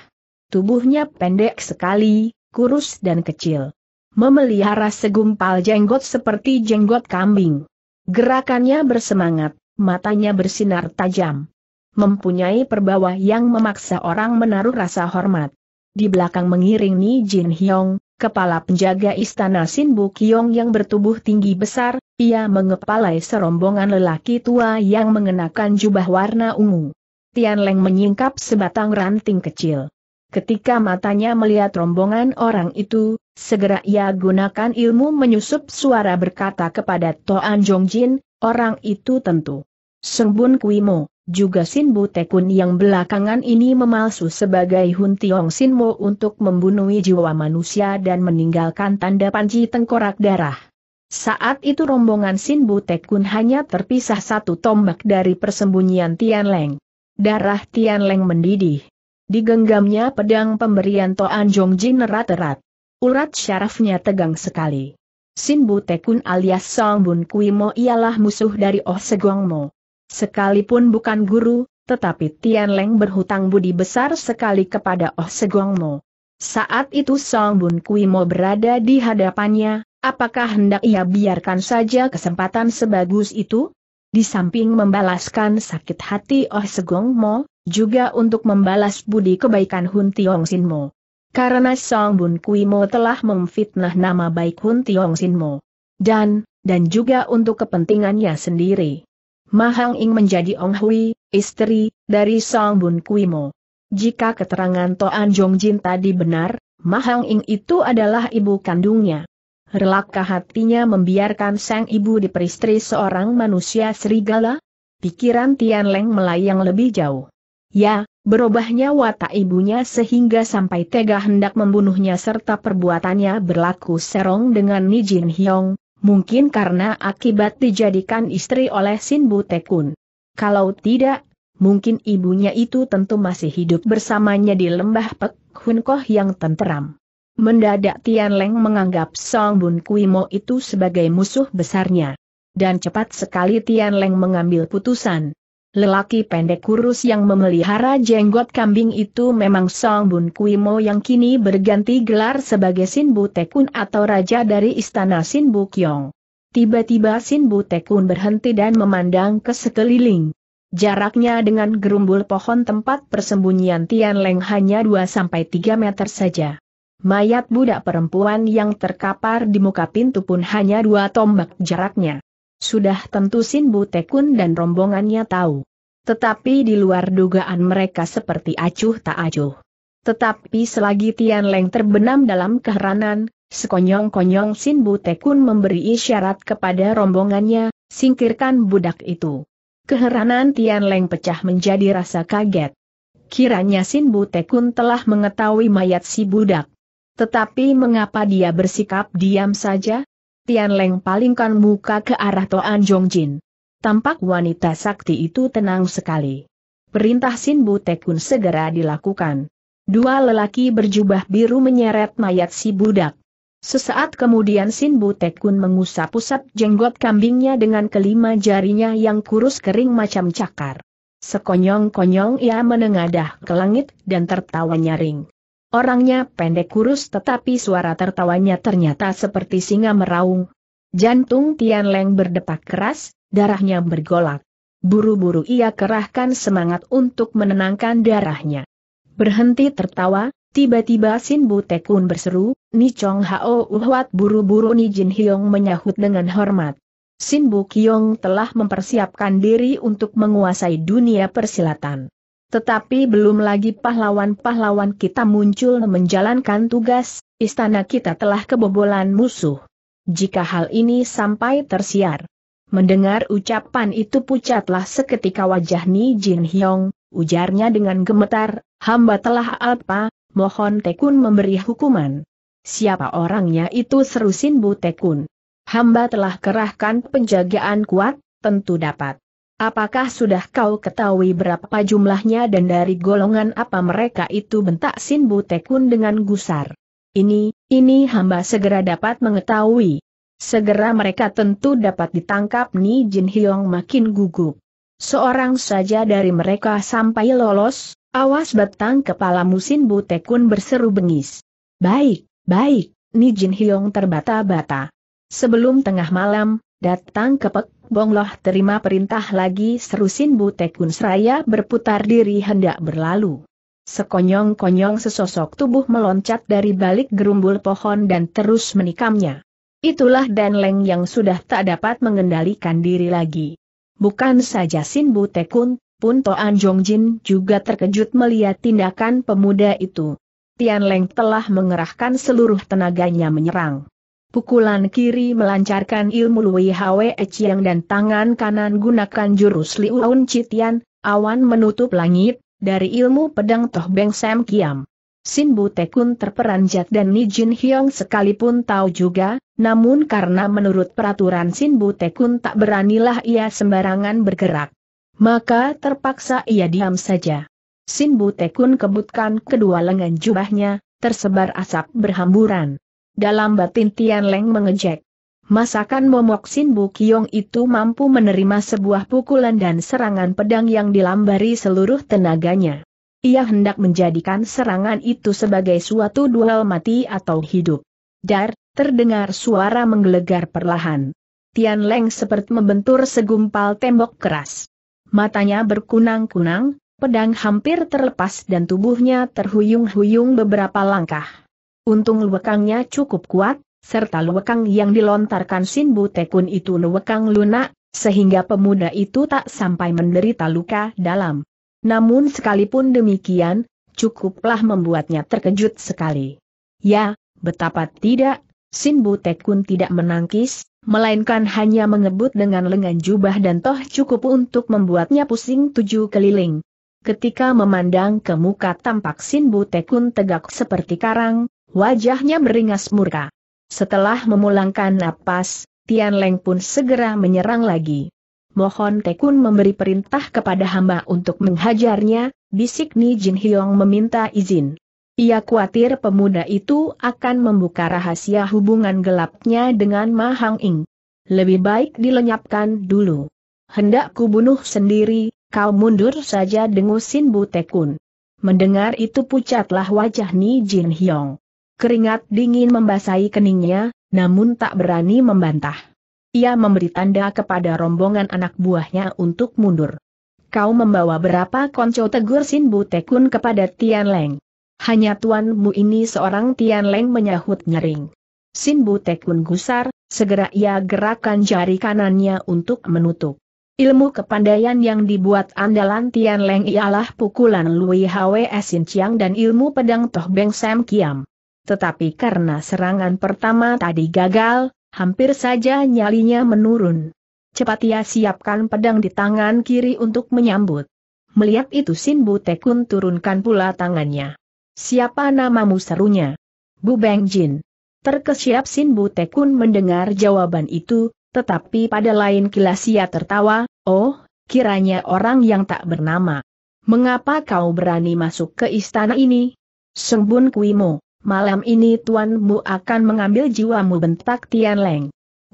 Tubuhnya pendek sekali, kurus dan kecil. Memelihara segumpal jenggot seperti jenggot kambing. Gerakannya bersemangat, matanya bersinar tajam mempunyai perbawa yang memaksa orang menaruh rasa hormat. Di belakang mengiring Ni Jin Hyong, kepala penjaga istana Sin Kiong yang bertubuh tinggi besar, ia mengepalai serombongan lelaki tua yang mengenakan jubah warna ungu. Tian Leng menyingkap sebatang ranting kecil. Ketika matanya melihat rombongan orang itu, segera ia gunakan ilmu menyusup suara berkata kepada Toan Jin, orang itu tentu. Sengbun Mo. Juga Sin Bu Tekun yang belakangan ini memalsu sebagai Hun Tiong Sin Mo untuk membunuh jiwa manusia dan meninggalkan tanda panci tengkorak darah. Saat itu rombongan Sin Bu Tekun hanya terpisah satu tombak dari persembunyian Tian Leng. Darah Tian Leng mendidih. Digenggamnya pedang pemberian Toan Jong Jin erat-erat. Urat syarafnya tegang sekali. Sin Bu Tekun alias Song Bun Kui Mo ialah musuh dari Oh Segong Mo. Sekalipun bukan guru, tetapi Tian Leng berhutang budi besar sekali kepada Oh Segong Mo. Saat itu Song Bun Kui Mo berada di hadapannya, apakah hendak ia biarkan saja kesempatan sebagus itu? Di samping membalaskan sakit hati Oh Segong Mo, juga untuk membalas budi kebaikan Hun Tiong Sin Mo. Karena Song Bun Kui Mo telah memfitnah nama baik Hun Tiong Sin Mo. Dan, dan juga untuk kepentingannya sendiri. Mahang Ing menjadi Ong Hui, istri, dari Song Bun Kuimo. Jika keterangan Toan Jong Jin tadi benar, Mahang Ing itu adalah ibu kandungnya. Relakkah hatinya membiarkan sang ibu diperistri seorang manusia serigala? Pikiran Tian Leng melayang lebih jauh. Ya, berubahnya watak ibunya sehingga sampai tega hendak membunuhnya serta perbuatannya berlaku serong dengan Ni Jin Hyong, mungkin karena akibat dijadikan istri oleh Sin Butekun. Kalau tidak, mungkin ibunya itu tentu masih hidup bersamanya di lembah Pek Hun Koh yang tenteram. Mendadak Tian Leng menganggap Song Bun Kui Mo itu sebagai musuh besarnya. Dan cepat sekali Tian Leng mengambil putusan. Lelaki pendek kurus yang memelihara jenggot kambing itu memang Song Bun Kui Mo yang kini berganti gelar sebagai Sin Bu Tekun atau Raja dari Istana Sin Bu Kyong. Tiba-tiba Sin Bu Tekun berhenti dan memandang ke sekeliling. Jaraknya dengan gerumbul pohon tempat persembunyian Tian Leng hanya 2-3 meter saja. Mayat budak perempuan yang terkapar di muka pintu pun hanya dua tombak jaraknya. Sudah tentu Sin Tekun dan rombongannya tahu. Tetapi di luar dugaan mereka seperti acuh tak acuh. Tetapi selagi Tian Leng terbenam dalam keheranan, sekonyong-konyong Sin Tekun memberi isyarat kepada rombongannya, singkirkan budak itu. Keheranan Tian Leng pecah menjadi rasa kaget. Kiranya Sin Tekun telah mengetahui mayat si budak. Tetapi mengapa dia bersikap diam saja? Tian Leng palingkan muka ke arah Toan Jong Jin. Tampak wanita sakti itu tenang sekali. Perintah Sin Bu Tekun segera dilakukan. Dua lelaki berjubah biru menyeret mayat si budak. Sesaat kemudian Sin Bu Tekun mengusap-usap jenggot kambingnya dengan kelima jarinya yang kurus kering macam cakar. Sekonyong-konyong ia menengadah ke langit dan tertawa nyaring. Orangnya pendek kurus tetapi suara tertawanya ternyata seperti singa meraung. Jantung Tian Leng berdepak keras, darahnya bergolak. Buru-buru ia kerahkan semangat untuk menenangkan darahnya. Berhenti tertawa, tiba-tiba Sin Tekun berseru, Ni Chong Hao Uhwat buru-buru Ni Jin Hyong menyahut dengan hormat. Sin Bu Kiong telah mempersiapkan diri untuk menguasai dunia persilatan. Tetapi belum lagi pahlawan-pahlawan kita muncul menjalankan tugas, istana kita telah kebobolan musuh. Jika hal ini sampai tersiar. Mendengar ucapan itu pucatlah seketika wajah Ni Jin Hyong, ujarnya dengan gemetar, hamba telah apa, mohon tekun memberi hukuman. Siapa orangnya itu seru Bu Tekun. Hamba telah kerahkan penjagaan kuat, tentu dapat Apakah sudah kau ketahui berapa jumlahnya dan dari golongan apa mereka itu bentak Sinbu Tekun dengan gusar? Ini, ini hamba segera dapat mengetahui. Segera mereka tentu dapat ditangkap Ni Jin Hyong makin gugup. Seorang saja dari mereka sampai lolos, awas batang kepala musin Bu Tekun berseru bengis. Baik, baik, Ni Jin Hyong terbata-bata. Sebelum tengah malam, datang kepek Bongloh terima perintah lagi seru Sin Tekun Seraya berputar diri hendak berlalu. Sekonyong-konyong sesosok tubuh meloncat dari balik gerumbul pohon dan terus menikamnya. Itulah Dan Leng yang sudah tak dapat mengendalikan diri lagi. Bukan saja Sin Tekun, pun Toan Jongjin juga terkejut melihat tindakan pemuda itu. Tian Leng telah mengerahkan seluruh tenaganya menyerang. Pukulan kiri melancarkan ilmu Lui Hwe Chiang dan tangan kanan gunakan jurus Liuun Citian, awan menutup langit, dari ilmu pedang Toh Beng Sam Kiam. Sin Bu Tekun terperanjat dan Ni Jin Hyong sekalipun tahu juga, namun karena menurut peraturan Sin Bu Tekun tak beranilah ia sembarangan bergerak. Maka terpaksa ia diam saja. Sin Bu Tekun kebutkan kedua lengan jubahnya, tersebar asap berhamburan dalam batin Tian Leng mengejek. Masakan momok Sin Bu Kiong itu mampu menerima sebuah pukulan dan serangan pedang yang dilambari seluruh tenaganya. Ia hendak menjadikan serangan itu sebagai suatu duel mati atau hidup. Dar, terdengar suara menggelegar perlahan. Tian Leng seperti membentur segumpal tembok keras. Matanya berkunang-kunang, pedang hampir terlepas dan tubuhnya terhuyung-huyung beberapa langkah. Untung lewekangnya cukup kuat, serta lewekang yang dilontarkan Sinbu Tekun itu lewekang lunak, sehingga pemuda itu tak sampai menderita luka dalam. Namun sekalipun demikian, cukuplah membuatnya terkejut sekali. Ya, betapa tidak, Sinbu Tekun tidak menangkis, melainkan hanya mengebut dengan lengan jubah dan toh cukup untuk membuatnya pusing tujuh keliling. Ketika memandang ke muka tampak Sinbu Tekun tegak seperti karang, Wajahnya beringas murka. Setelah memulangkan napas, Tian Leng pun segera menyerang lagi. Mohon Tekun memberi perintah kepada hamba untuk menghajarnya, bisik Ni Jin Hyong meminta izin. Ia khawatir pemuda itu akan membuka rahasia hubungan gelapnya dengan Ma Hang Ing. Lebih baik dilenyapkan dulu. Hendak ku bunuh sendiri, kau mundur saja dengusin Bu Tekun. Mendengar itu pucatlah wajah Ni Jin Hyong. Keringat dingin membasahi keningnya, namun tak berani membantah. Ia memberi tanda kepada rombongan anak buahnya untuk mundur. Kau membawa berapa konco tegur Sin Tekun kepada Tian Leng? Hanya tuanmu ini seorang Tian Leng menyahut nyering. Sin Tekun gusar, segera ia gerakkan jari kanannya untuk menutup. Ilmu kepandaian yang dibuat andalan Tian Leng ialah pukulan Lui Hwe Sin Chiang dan ilmu pedang Toh Beng Sam Kiam. Tetapi karena serangan pertama tadi gagal, hampir saja nyalinya menurun. Cepat ia siapkan pedang di tangan kiri untuk menyambut. Melihat itu Sin Tekun turunkan pula tangannya. Siapa namamu serunya? Bu Beng Jin. Terkesiap Sin Butekun mendengar jawaban itu, tetapi pada lain kilas ia tertawa, oh, kiranya orang yang tak bernama. Mengapa kau berani masuk ke istana ini? Sembun Kuimo malam ini tuanmu akan mengambil jiwamu bentak Tian Leng.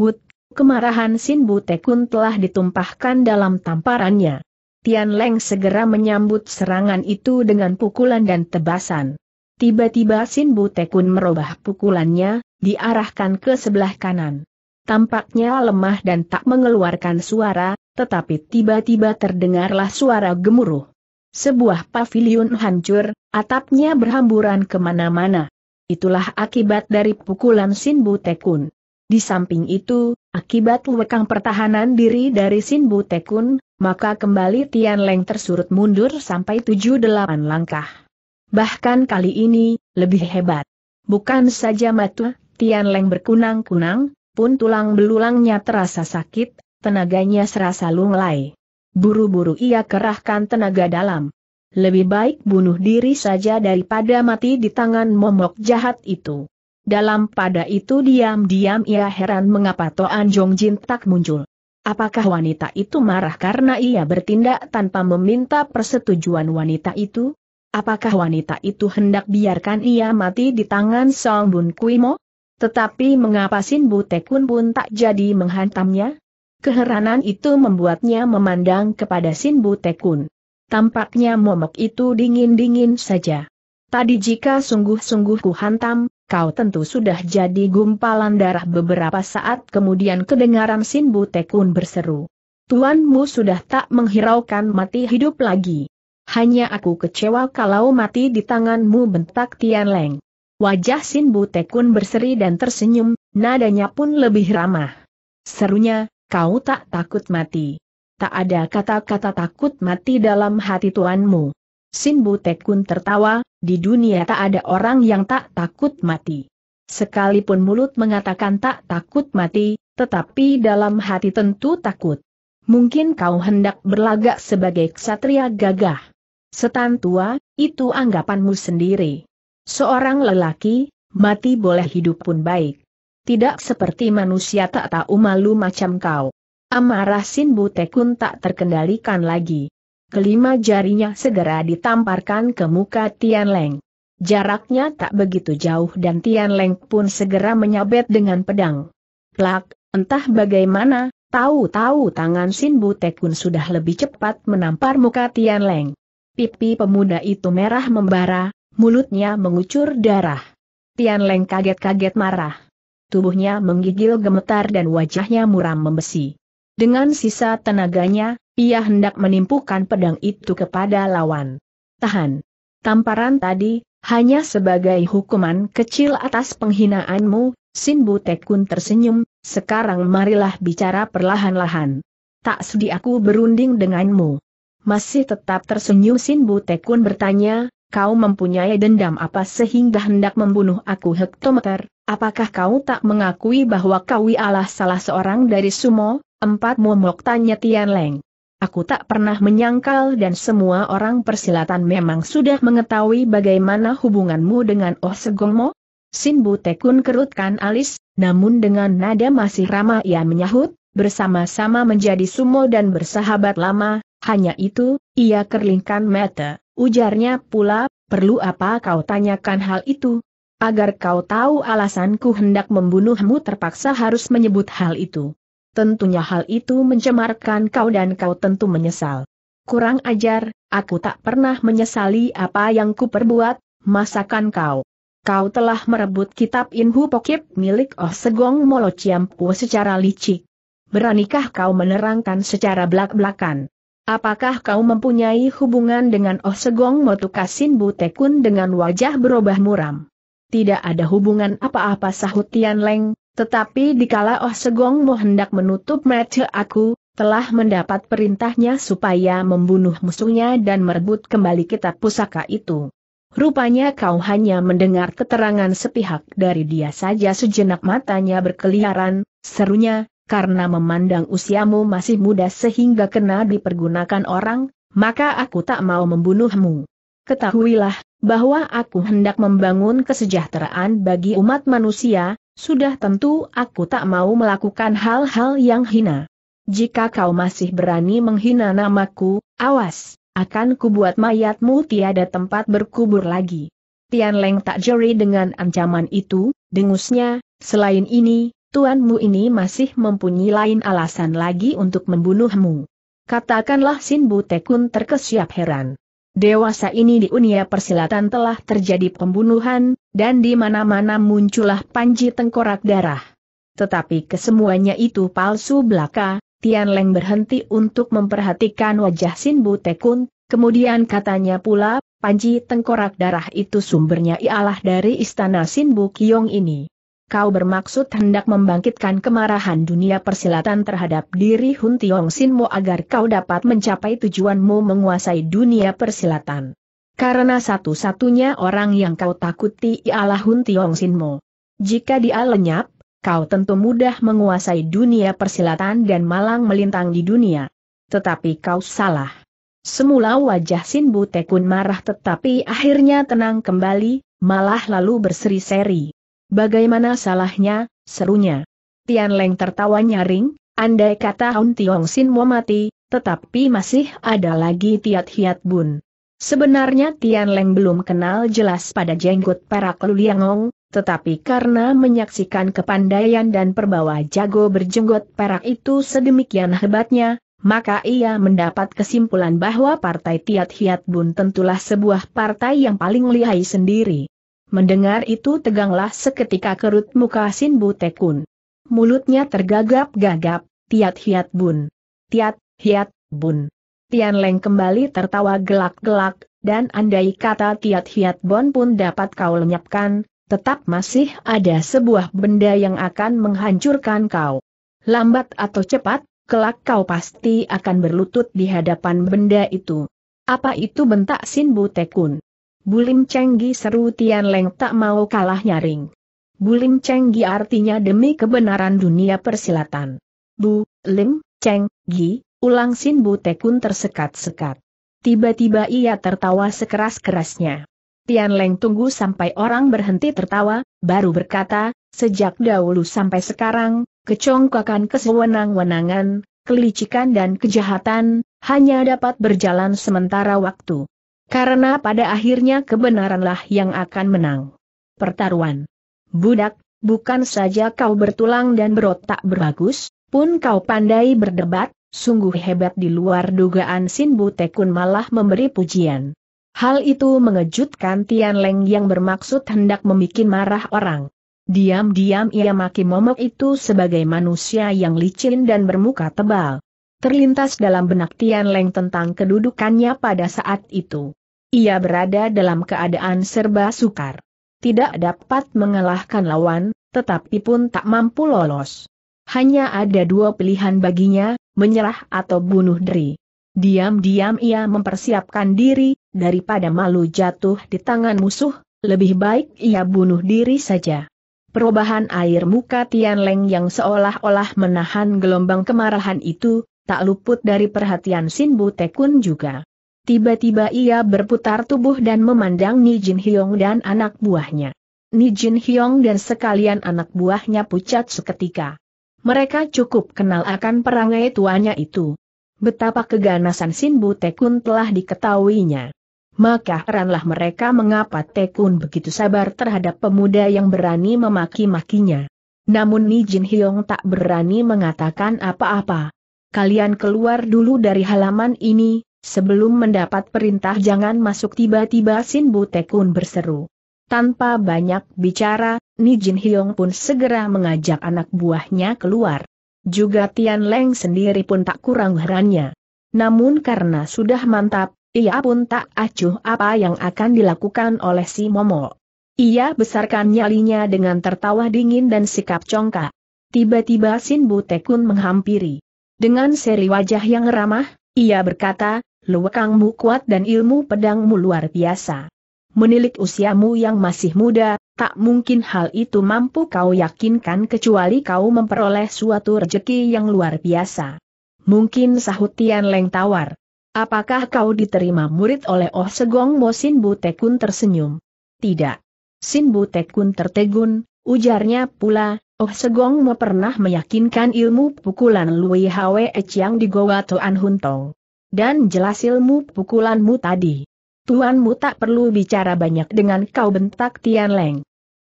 Wut, kemarahan Sin Tekun telah ditumpahkan dalam tamparannya. Tian Leng segera menyambut serangan itu dengan pukulan dan tebasan. Tiba-tiba Sin Tekun merubah pukulannya, diarahkan ke sebelah kanan. Tampaknya lemah dan tak mengeluarkan suara, tetapi tiba-tiba terdengarlah suara gemuruh. Sebuah pavilion hancur, atapnya berhamburan kemana-mana. Itulah akibat dari pukulan Sinbu Tekun. Di samping itu, akibat lekang pertahanan diri dari Sinbu Tekun, maka kembali Tian Leng tersurut mundur sampai 7-8 langkah. Bahkan kali ini, lebih hebat. Bukan saja matu Tian Leng berkunang-kunang, pun tulang belulangnya terasa sakit, tenaganya serasa lunglai. Buru-buru ia kerahkan tenaga dalam. Lebih baik bunuh diri saja daripada mati di tangan momok jahat itu. Dalam pada itu diam-diam ia heran mengapa Toan Jong Jin tak muncul. Apakah wanita itu marah karena ia bertindak tanpa meminta persetujuan wanita itu? Apakah wanita itu hendak biarkan ia mati di tangan Song Bun Mo? Tetapi mengapa Sin Tekun pun tak jadi menghantamnya? Keheranan itu membuatnya memandang kepada Sin Tekun. Tampaknya momok itu dingin-dingin saja. Tadi jika sungguh-sungguh kuhantam, kau tentu sudah jadi gumpalan darah beberapa saat kemudian kedengaran Sinbu Tekun berseru. Tuanmu sudah tak menghiraukan mati hidup lagi. Hanya aku kecewa kalau mati di tanganmu bentak Tian Leng. Wajah Sinbu Tekun berseri dan tersenyum, nadanya pun lebih ramah. Serunya, kau tak takut mati. Tak ada kata-kata takut mati dalam hati tuanmu. Sinbu Tekun tertawa, di dunia tak ada orang yang tak takut mati. Sekalipun mulut mengatakan tak takut mati, tetapi dalam hati tentu takut. Mungkin kau hendak berlagak sebagai ksatria gagah. Setan tua, itu anggapanmu sendiri. Seorang lelaki, mati boleh hidup pun baik. Tidak seperti manusia tak tahu malu macam kau. Amarah Sin Butekun tak terkendalikan lagi. Kelima jarinya segera ditamparkan ke muka Tian Leng. Jaraknya tak begitu jauh dan Tian Leng pun segera menyabet dengan pedang. Plak, entah bagaimana, tahu-tahu tangan Sin Butekun sudah lebih cepat menampar muka Tian Leng. Pipi pemuda itu merah membara, mulutnya mengucur darah. Tian Leng kaget-kaget marah. Tubuhnya menggigil gemetar dan wajahnya muram membesi. Dengan sisa tenaganya, ia hendak menimpukan pedang itu kepada lawan. Tahan. Tamparan tadi, hanya sebagai hukuman kecil atas penghinaanmu, Sinbu Tekun tersenyum, sekarang marilah bicara perlahan-lahan. Tak sudi aku berunding denganmu. Masih tetap tersenyum Sinbu Tekun bertanya, kau mempunyai dendam apa sehingga hendak membunuh aku hektometer, apakah kau tak mengakui bahwa kau ialah salah seorang dari sumo, Empat momok tanya Tian Leng. Aku tak pernah menyangkal dan semua orang persilatan memang sudah mengetahui bagaimana hubunganmu dengan Oh Segongmo? Sin tekun kerutkan alis, namun dengan nada masih ramah ia menyahut, bersama-sama menjadi sumo dan bersahabat lama, hanya itu, ia kerlingkan mata, ujarnya pula, perlu apa kau tanyakan hal itu? Agar kau tahu alasanku hendak membunuhmu terpaksa harus menyebut hal itu. Tentunya hal itu mencemarkan kau dan kau tentu menyesal. Kurang ajar, aku tak pernah menyesali apa yang kuperbuat, masakan kau. Kau telah merebut kitab Inhu Pokip milik Oh Segong Molo secara licik. Beranikah kau menerangkan secara belak-belakan? Apakah kau mempunyai hubungan dengan Oh Segong Motukasin Butekun dengan wajah berubah muram? Tidak ada hubungan apa-apa sahut Tian Leng, tetapi dikala Oh Segong mau hendak menutup mata aku, telah mendapat perintahnya supaya membunuh musuhnya dan merebut kembali kitab pusaka itu. Rupanya kau hanya mendengar keterangan sepihak dari dia saja sejenak matanya berkeliaran, serunya, karena memandang usiamu masih muda sehingga kena dipergunakan orang, maka aku tak mau membunuhmu. Ketahuilah, bahwa aku hendak membangun kesejahteraan bagi umat manusia, sudah tentu aku tak mau melakukan hal-hal yang hina. Jika kau masih berani menghina namaku, awas, akan kubuat mayatmu tiada tempat berkubur lagi. Tian Leng tak jeri dengan ancaman itu, dengusnya, selain ini, tuanmu ini masih mempunyai lain alasan lagi untuk membunuhmu. Katakanlah Sin Tekun terkesiap heran. Dewasa ini di Unia persilatan telah terjadi pembunuhan, dan di mana-mana muncullah panji tengkorak darah. Tetapi kesemuanya itu palsu belaka, Tian Leng berhenti untuk memperhatikan wajah Sin Tekun. kemudian katanya pula, panji tengkorak darah itu sumbernya ialah dari istana Sin Bukyong ini. Kau bermaksud hendak membangkitkan kemarahan dunia persilatan terhadap diri Hun Tiong Sinmu agar kau dapat mencapai tujuanmu menguasai dunia persilatan. Karena satu-satunya orang yang kau takuti ialah Hun Tiong Mo. Jika dia lenyap, kau tentu mudah menguasai dunia persilatan dan malang melintang di dunia. Tetapi kau salah. Semula wajah Sin Tekun marah tetapi akhirnya tenang kembali, malah lalu berseri-seri. Bagaimana salahnya, serunya. Tian Leng tertawa nyaring, andai kata Hun Tiong Sin Mo mati, tetapi masih ada lagi Tiat Hiat Bun. Sebenarnya Tian Leng belum kenal jelas pada jenggot perak Luliangong, tetapi karena menyaksikan kepandaian dan perbawa jago berjenggot perak itu sedemikian hebatnya, maka ia mendapat kesimpulan bahwa Partai Tiat Hiat Bun tentulah sebuah partai yang paling lihai sendiri. Mendengar itu teganglah seketika kerut muka Sin Tekun. Mulutnya tergagap-gagap, Tiat Hiat Bun. Tiat, Hiat, Bun. Tian Leng kembali tertawa gelak-gelak, dan andai kata Tiat Hiat Bon pun dapat kau lenyapkan, tetap masih ada sebuah benda yang akan menghancurkan kau. Lambat atau cepat, kelak kau pasti akan berlutut di hadapan benda itu. Apa itu bentak Sin Bu Tekun? Bulim Cenggi seru Tian Leng tak mau kalah nyaring. Bulim Cenggi artinya demi kebenaran dunia persilatan. Bu, Lim, Ceng, Gi, Ulang Sin tekun tersekat-sekat. Tiba-tiba ia tertawa sekeras-kerasnya. Tian Leng tunggu sampai orang berhenti tertawa, baru berkata, sejak dahulu sampai sekarang, kecongkakan kesewenang-wenangan, kelicikan dan kejahatan, hanya dapat berjalan sementara waktu. Karena pada akhirnya kebenaranlah yang akan menang. Pertaruhan. Budak, bukan saja kau bertulang dan berotak berbagus, pun kau pandai berdebat, Sungguh hebat di luar dugaan Sin Tekun malah memberi pujian. Hal itu mengejutkan Tian Leng yang bermaksud hendak membuat marah orang. Diam-diam ia maki momok itu sebagai manusia yang licin dan bermuka tebal. Terlintas dalam benak Tian Leng tentang kedudukannya pada saat itu. Ia berada dalam keadaan serba sukar. Tidak dapat mengalahkan lawan, tetapi pun tak mampu lolos. Hanya ada dua pilihan baginya, menyerah atau bunuh diri. Diam-diam ia mempersiapkan diri, daripada malu jatuh di tangan musuh, lebih baik ia bunuh diri saja. Perubahan air muka Tian Leng yang seolah-olah menahan gelombang kemarahan itu, tak luput dari perhatian Sin Tekun juga. Tiba-tiba ia berputar tubuh dan memandang Jin Hyong dan anak buahnya. Jin Hyong dan sekalian anak buahnya pucat seketika. Mereka cukup kenal akan perangai tuanya itu. Betapa keganasan Sinbu Tekun telah diketahuinya. Maka heranlah mereka mengapa Tekun begitu sabar terhadap pemuda yang berani memaki-makinya. Namun Nijin Hyong tak berani mengatakan apa-apa. Kalian keluar dulu dari halaman ini, sebelum mendapat perintah jangan masuk tiba-tiba Sinbu Tekun berseru. Tanpa banyak bicara, Ni Jin Hyong pun segera mengajak anak buahnya keluar. Juga Tian Leng sendiri pun tak kurang herannya. Namun karena sudah mantap, ia pun tak acuh apa yang akan dilakukan oleh si Momo. Ia besarkan nyalinya dengan tertawa dingin dan sikap congkak. Tiba-tiba Sin Tekun menghampiri. Dengan seri wajah yang ramah, ia berkata, luwekangmu kuat dan ilmu pedangmu luar biasa menilik usiamu yang masih muda, tak mungkin hal itu mampu kau yakinkan kecuali kau memperoleh suatu rejeki yang luar biasa. Mungkin sahut Tian Leng tawar. Apakah kau diterima murid oleh Oh Segong Mo Sin Bu Tekun tersenyum? Tidak. Sin Bu Tekun tertegun, ujarnya pula, Oh Segong Mo pernah meyakinkan ilmu pukulan Lui Hwe Chiang di Goa Toan Huntong. Dan jelas ilmu pukulanmu tadi. Tuanmu tak perlu bicara banyak dengan kau bentak Tian Leng.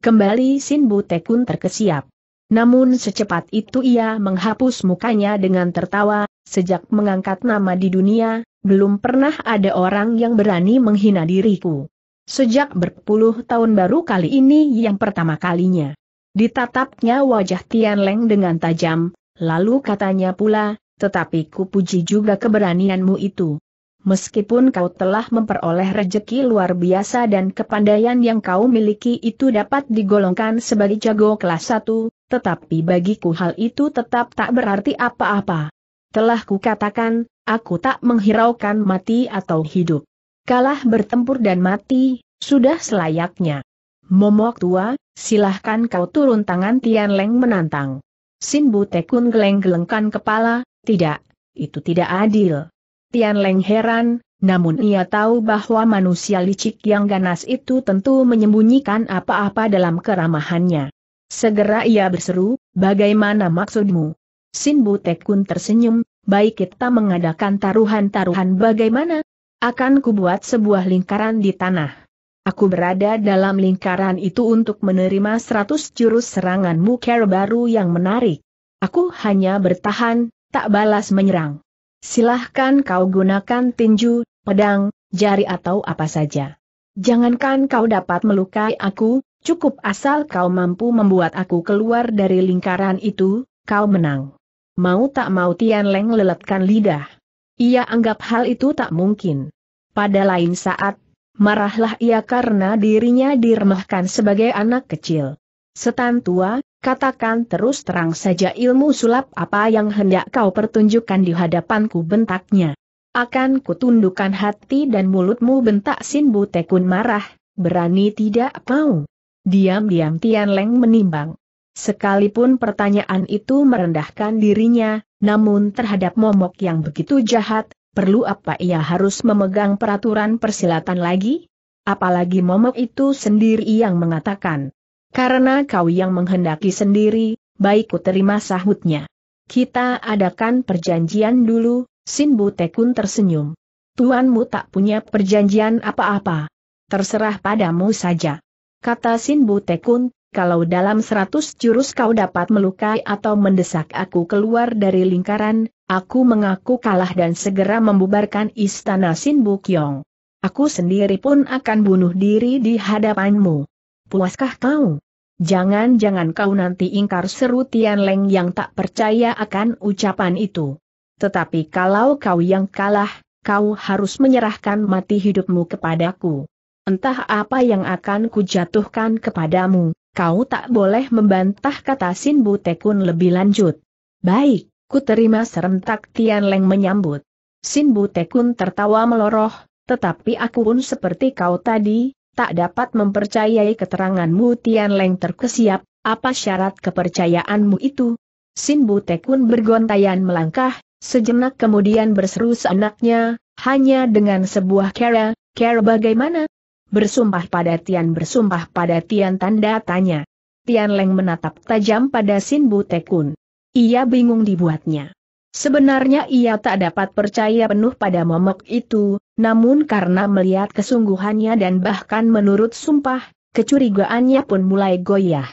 Kembali Sin Tekun terkesiap. Namun secepat itu ia menghapus mukanya dengan tertawa, sejak mengangkat nama di dunia, belum pernah ada orang yang berani menghina diriku. Sejak berpuluh tahun baru kali ini yang pertama kalinya. Ditatapnya wajah Tian Leng dengan tajam, lalu katanya pula, tetapi ku puji juga keberanianmu itu. Meskipun kau telah memperoleh rejeki luar biasa dan kepandaian yang kau miliki itu dapat digolongkan sebagai jago kelas 1, tetapi bagiku hal itu tetap tak berarti apa-apa. Telah kukatakan, aku tak menghiraukan mati atau hidup. Kalah bertempur dan mati, sudah selayaknya. Momok tua, silahkan kau turun tangan Tian Leng menantang. Sin Bu Tekun geleng-gelengkan kepala, tidak, itu tidak adil. Tian Leng heran, namun ia tahu bahwa manusia licik yang ganas itu tentu menyembunyikan apa-apa dalam keramahannya. Segera ia berseru, bagaimana maksudmu? Sin Butekun tersenyum, baik kita mengadakan taruhan-taruhan bagaimana? Akan kubuat sebuah lingkaran di tanah. Aku berada dalam lingkaran itu untuk menerima seratus jurus seranganmu care baru yang menarik. Aku hanya bertahan, tak balas menyerang silahkan kau gunakan tinju, pedang, jari atau apa saja. Jangankan kau dapat melukai aku, cukup asal kau mampu membuat aku keluar dari lingkaran itu, kau menang. Mau tak mau Tian Leng leletkan lidah. Ia anggap hal itu tak mungkin. Pada lain saat, marahlah ia karena dirinya diremehkan sebagai anak kecil. Setan tua, katakan terus terang saja ilmu sulap apa yang hendak kau pertunjukkan di hadapanku bentaknya. Akan kutundukkan hati dan mulutmu bentak Sin tekun marah, berani tidak mau. Diam-diam Tian Leng menimbang. Sekalipun pertanyaan itu merendahkan dirinya, namun terhadap momok yang begitu jahat, perlu apa ia harus memegang peraturan persilatan lagi? Apalagi momok itu sendiri yang mengatakan, karena kau yang menghendaki sendiri, baik ku terima sahutnya. Kita adakan perjanjian dulu, Sinbu Tekun tersenyum. Tuanmu tak punya perjanjian apa-apa. Terserah padamu saja. Kata Sinbu Tekun, kalau dalam seratus jurus kau dapat melukai atau mendesak aku keluar dari lingkaran, aku mengaku kalah dan segera membubarkan istana Sinbu Kyong. Aku sendiri pun akan bunuh diri di hadapanmu. Puaskah kau? Jangan-jangan kau nanti ingkar seru Tian Leng yang tak percaya akan ucapan itu. Tetapi kalau kau yang kalah, kau harus menyerahkan mati hidupmu kepadaku. Entah apa yang akan kujatuhkan kepadamu, kau tak boleh membantah kata Sin Tekun lebih lanjut. Baik, ku terima serentak Tian Leng menyambut. Sin Tekun tertawa meloroh, tetapi aku pun seperti kau tadi, tak dapat mempercayai keteranganmu Tian Leng terkesiap, apa syarat kepercayaanmu itu? Sin Tekun bergontayan melangkah, sejenak kemudian berseru seenaknya, hanya dengan sebuah kera, kera bagaimana? Bersumpah pada Tian bersumpah pada Tian tanda tanya. Tian Leng menatap tajam pada Sin Tekun. Ia bingung dibuatnya. Sebenarnya ia tak dapat percaya penuh pada momok itu, namun karena melihat kesungguhannya dan bahkan menurut sumpah, kecurigaannya pun mulai goyah.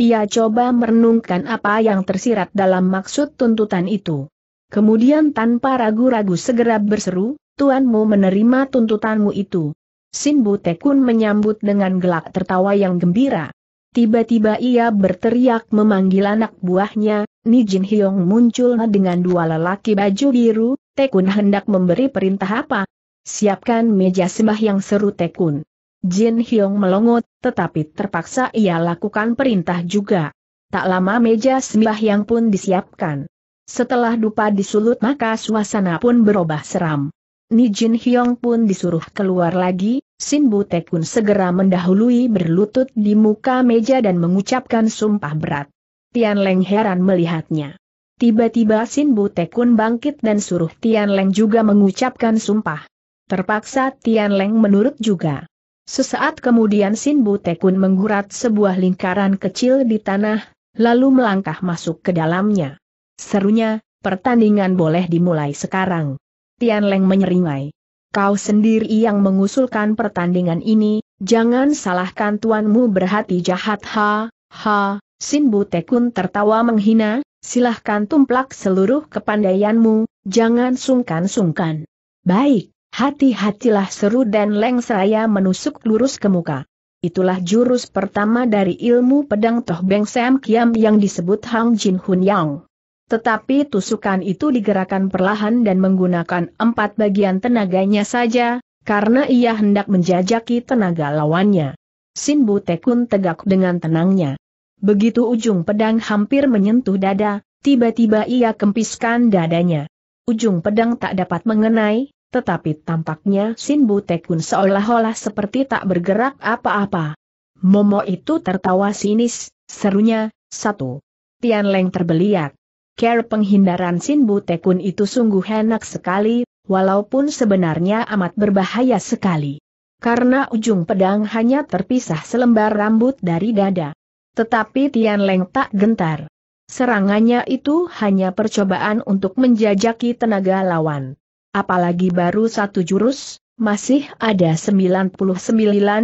Ia coba merenungkan apa yang tersirat dalam maksud tuntutan itu. Kemudian tanpa ragu-ragu segera berseru, Tuanmu menerima tuntutanmu itu. Sinbu Tekun menyambut dengan gelak tertawa yang gembira. Tiba-tiba ia berteriak memanggil anak buahnya, Ni Jin Hyong muncul dengan dua lelaki baju biru, Tekun hendak memberi perintah apa? Siapkan meja sembah yang seru Tekun. Jin Hyong melongot, tetapi terpaksa ia lakukan perintah juga. Tak lama meja sembah yang pun disiapkan. Setelah dupa disulut maka suasana pun berubah seram. Ni Jin Hyong pun disuruh keluar lagi, Sin Butek pun segera mendahului berlutut di muka meja dan mengucapkan sumpah berat. Tian Leng heran melihatnya. Tiba-tiba Sin Tekun bangkit dan suruh Tian Leng juga mengucapkan sumpah. Terpaksa Tian Leng menurut juga. Sesaat kemudian Sin Tekun menggurat sebuah lingkaran kecil di tanah, lalu melangkah masuk ke dalamnya. Serunya, pertandingan boleh dimulai sekarang. Tian Leng menyeringai. Kau sendiri yang mengusulkan pertandingan ini, jangan salahkan tuanmu berhati jahat ha, ha, Sin Tekun tertawa menghina, silahkan tumplak seluruh kepandaianmu, jangan sungkan-sungkan. Baik, hati-hatilah seru dan Leng Seraya menusuk lurus ke muka. Itulah jurus pertama dari ilmu pedang Toh Beng Sam Kiam yang disebut Hang Jin Hun Yang. Tetapi tusukan itu digerakkan perlahan dan menggunakan empat bagian tenaganya saja, karena ia hendak menjajaki tenaga lawannya. Sin Tekun tegak dengan tenangnya. Begitu ujung pedang hampir menyentuh dada, tiba-tiba ia kempiskan dadanya. Ujung pedang tak dapat mengenai, tetapi tampaknya Sin Tekun seolah-olah seperti tak bergerak apa-apa. Momo itu tertawa sinis, serunya, satu. Tian Leng terbeliak. Care penghindaran Sinbu Tekun itu sungguh enak sekali, walaupun sebenarnya amat berbahaya sekali. Karena ujung pedang hanya terpisah selembar rambut dari dada. Tetapi Tian Leng tak gentar. Serangannya itu hanya percobaan untuk menjajaki tenaga lawan. Apalagi baru satu jurus, masih ada 99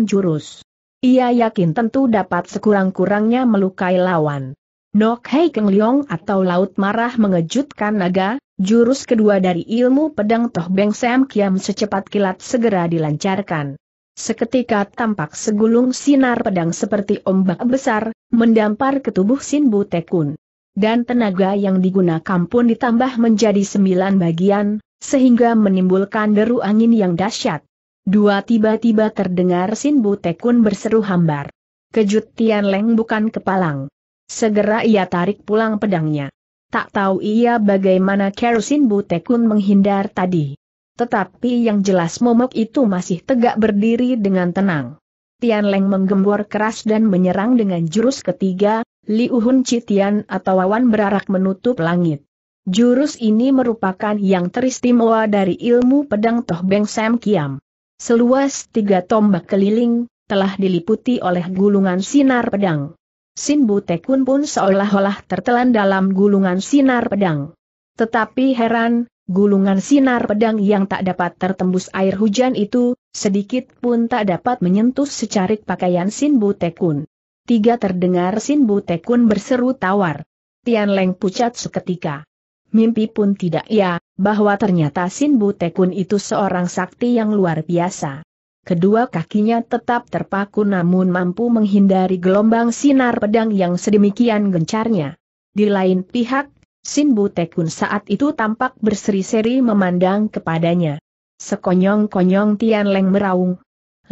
jurus. Ia yakin tentu dapat sekurang-kurangnya melukai lawan. Nok Hei Keng Leong atau Laut Marah mengejutkan naga, jurus kedua dari ilmu pedang Toh Beng Sam Kiam secepat kilat segera dilancarkan. Seketika tampak segulung sinar pedang seperti ombak besar, mendampar ke tubuh Sin Bu Tekun. Dan tenaga yang digunakan pun ditambah menjadi sembilan bagian, sehingga menimbulkan deru angin yang dahsyat. Dua tiba-tiba terdengar Sin Bu Tekun berseru hambar. Kejut Tian Leng bukan kepalang. Segera ia tarik pulang pedangnya. Tak tahu ia bagaimana kerosin Butekun menghindar tadi. Tetapi yang jelas momok itu masih tegak berdiri dengan tenang. Tian Leng menggembor keras dan menyerang dengan jurus ketiga, Liu Citian atau awan berarak menutup langit. Jurus ini merupakan yang teristimewa dari ilmu pedang Toh Beng Sam Kiam. Seluas tiga tombak keliling, telah diliputi oleh gulungan sinar pedang. Sin Butekun pun seolah-olah tertelan dalam gulungan sinar pedang. Tetapi heran, gulungan sinar pedang yang tak dapat tertembus air hujan itu, sedikit pun tak dapat menyentuh secarik pakaian Sin Butekun. Tiga terdengar Sin Butekun berseru tawar. Tian Leng pucat seketika. Mimpi pun tidak ya, bahwa ternyata Sin Butekun itu seorang sakti yang luar biasa. Kedua kakinya tetap terpaku namun mampu menghindari gelombang sinar pedang yang sedemikian gencarnya. Di lain pihak, Sin Tekun saat itu tampak berseri-seri memandang kepadanya. Sekonyong-konyong Tian Leng meraung.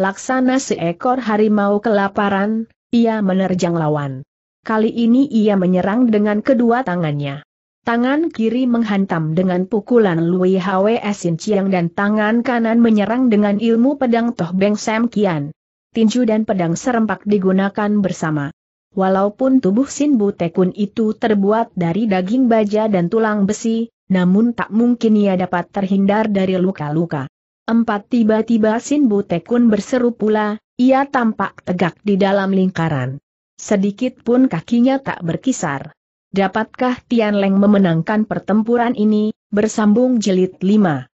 Laksana seekor harimau kelaparan, ia menerjang lawan. Kali ini ia menyerang dengan kedua tangannya. Tangan kiri menghantam dengan pukulan Lui Hwe Sin Chiang dan tangan kanan menyerang dengan ilmu pedang Toh Beng Sam Kian. Tinju dan pedang serempak digunakan bersama. Walaupun tubuh Sin Tekun itu terbuat dari daging baja dan tulang besi, namun tak mungkin ia dapat terhindar dari luka-luka. Empat tiba-tiba Sin Tekun berseru pula, ia tampak tegak di dalam lingkaran. Sedikit pun kakinya tak berkisar. Dapatkah Tian Leng memenangkan pertempuran ini? Bersambung jelit 5.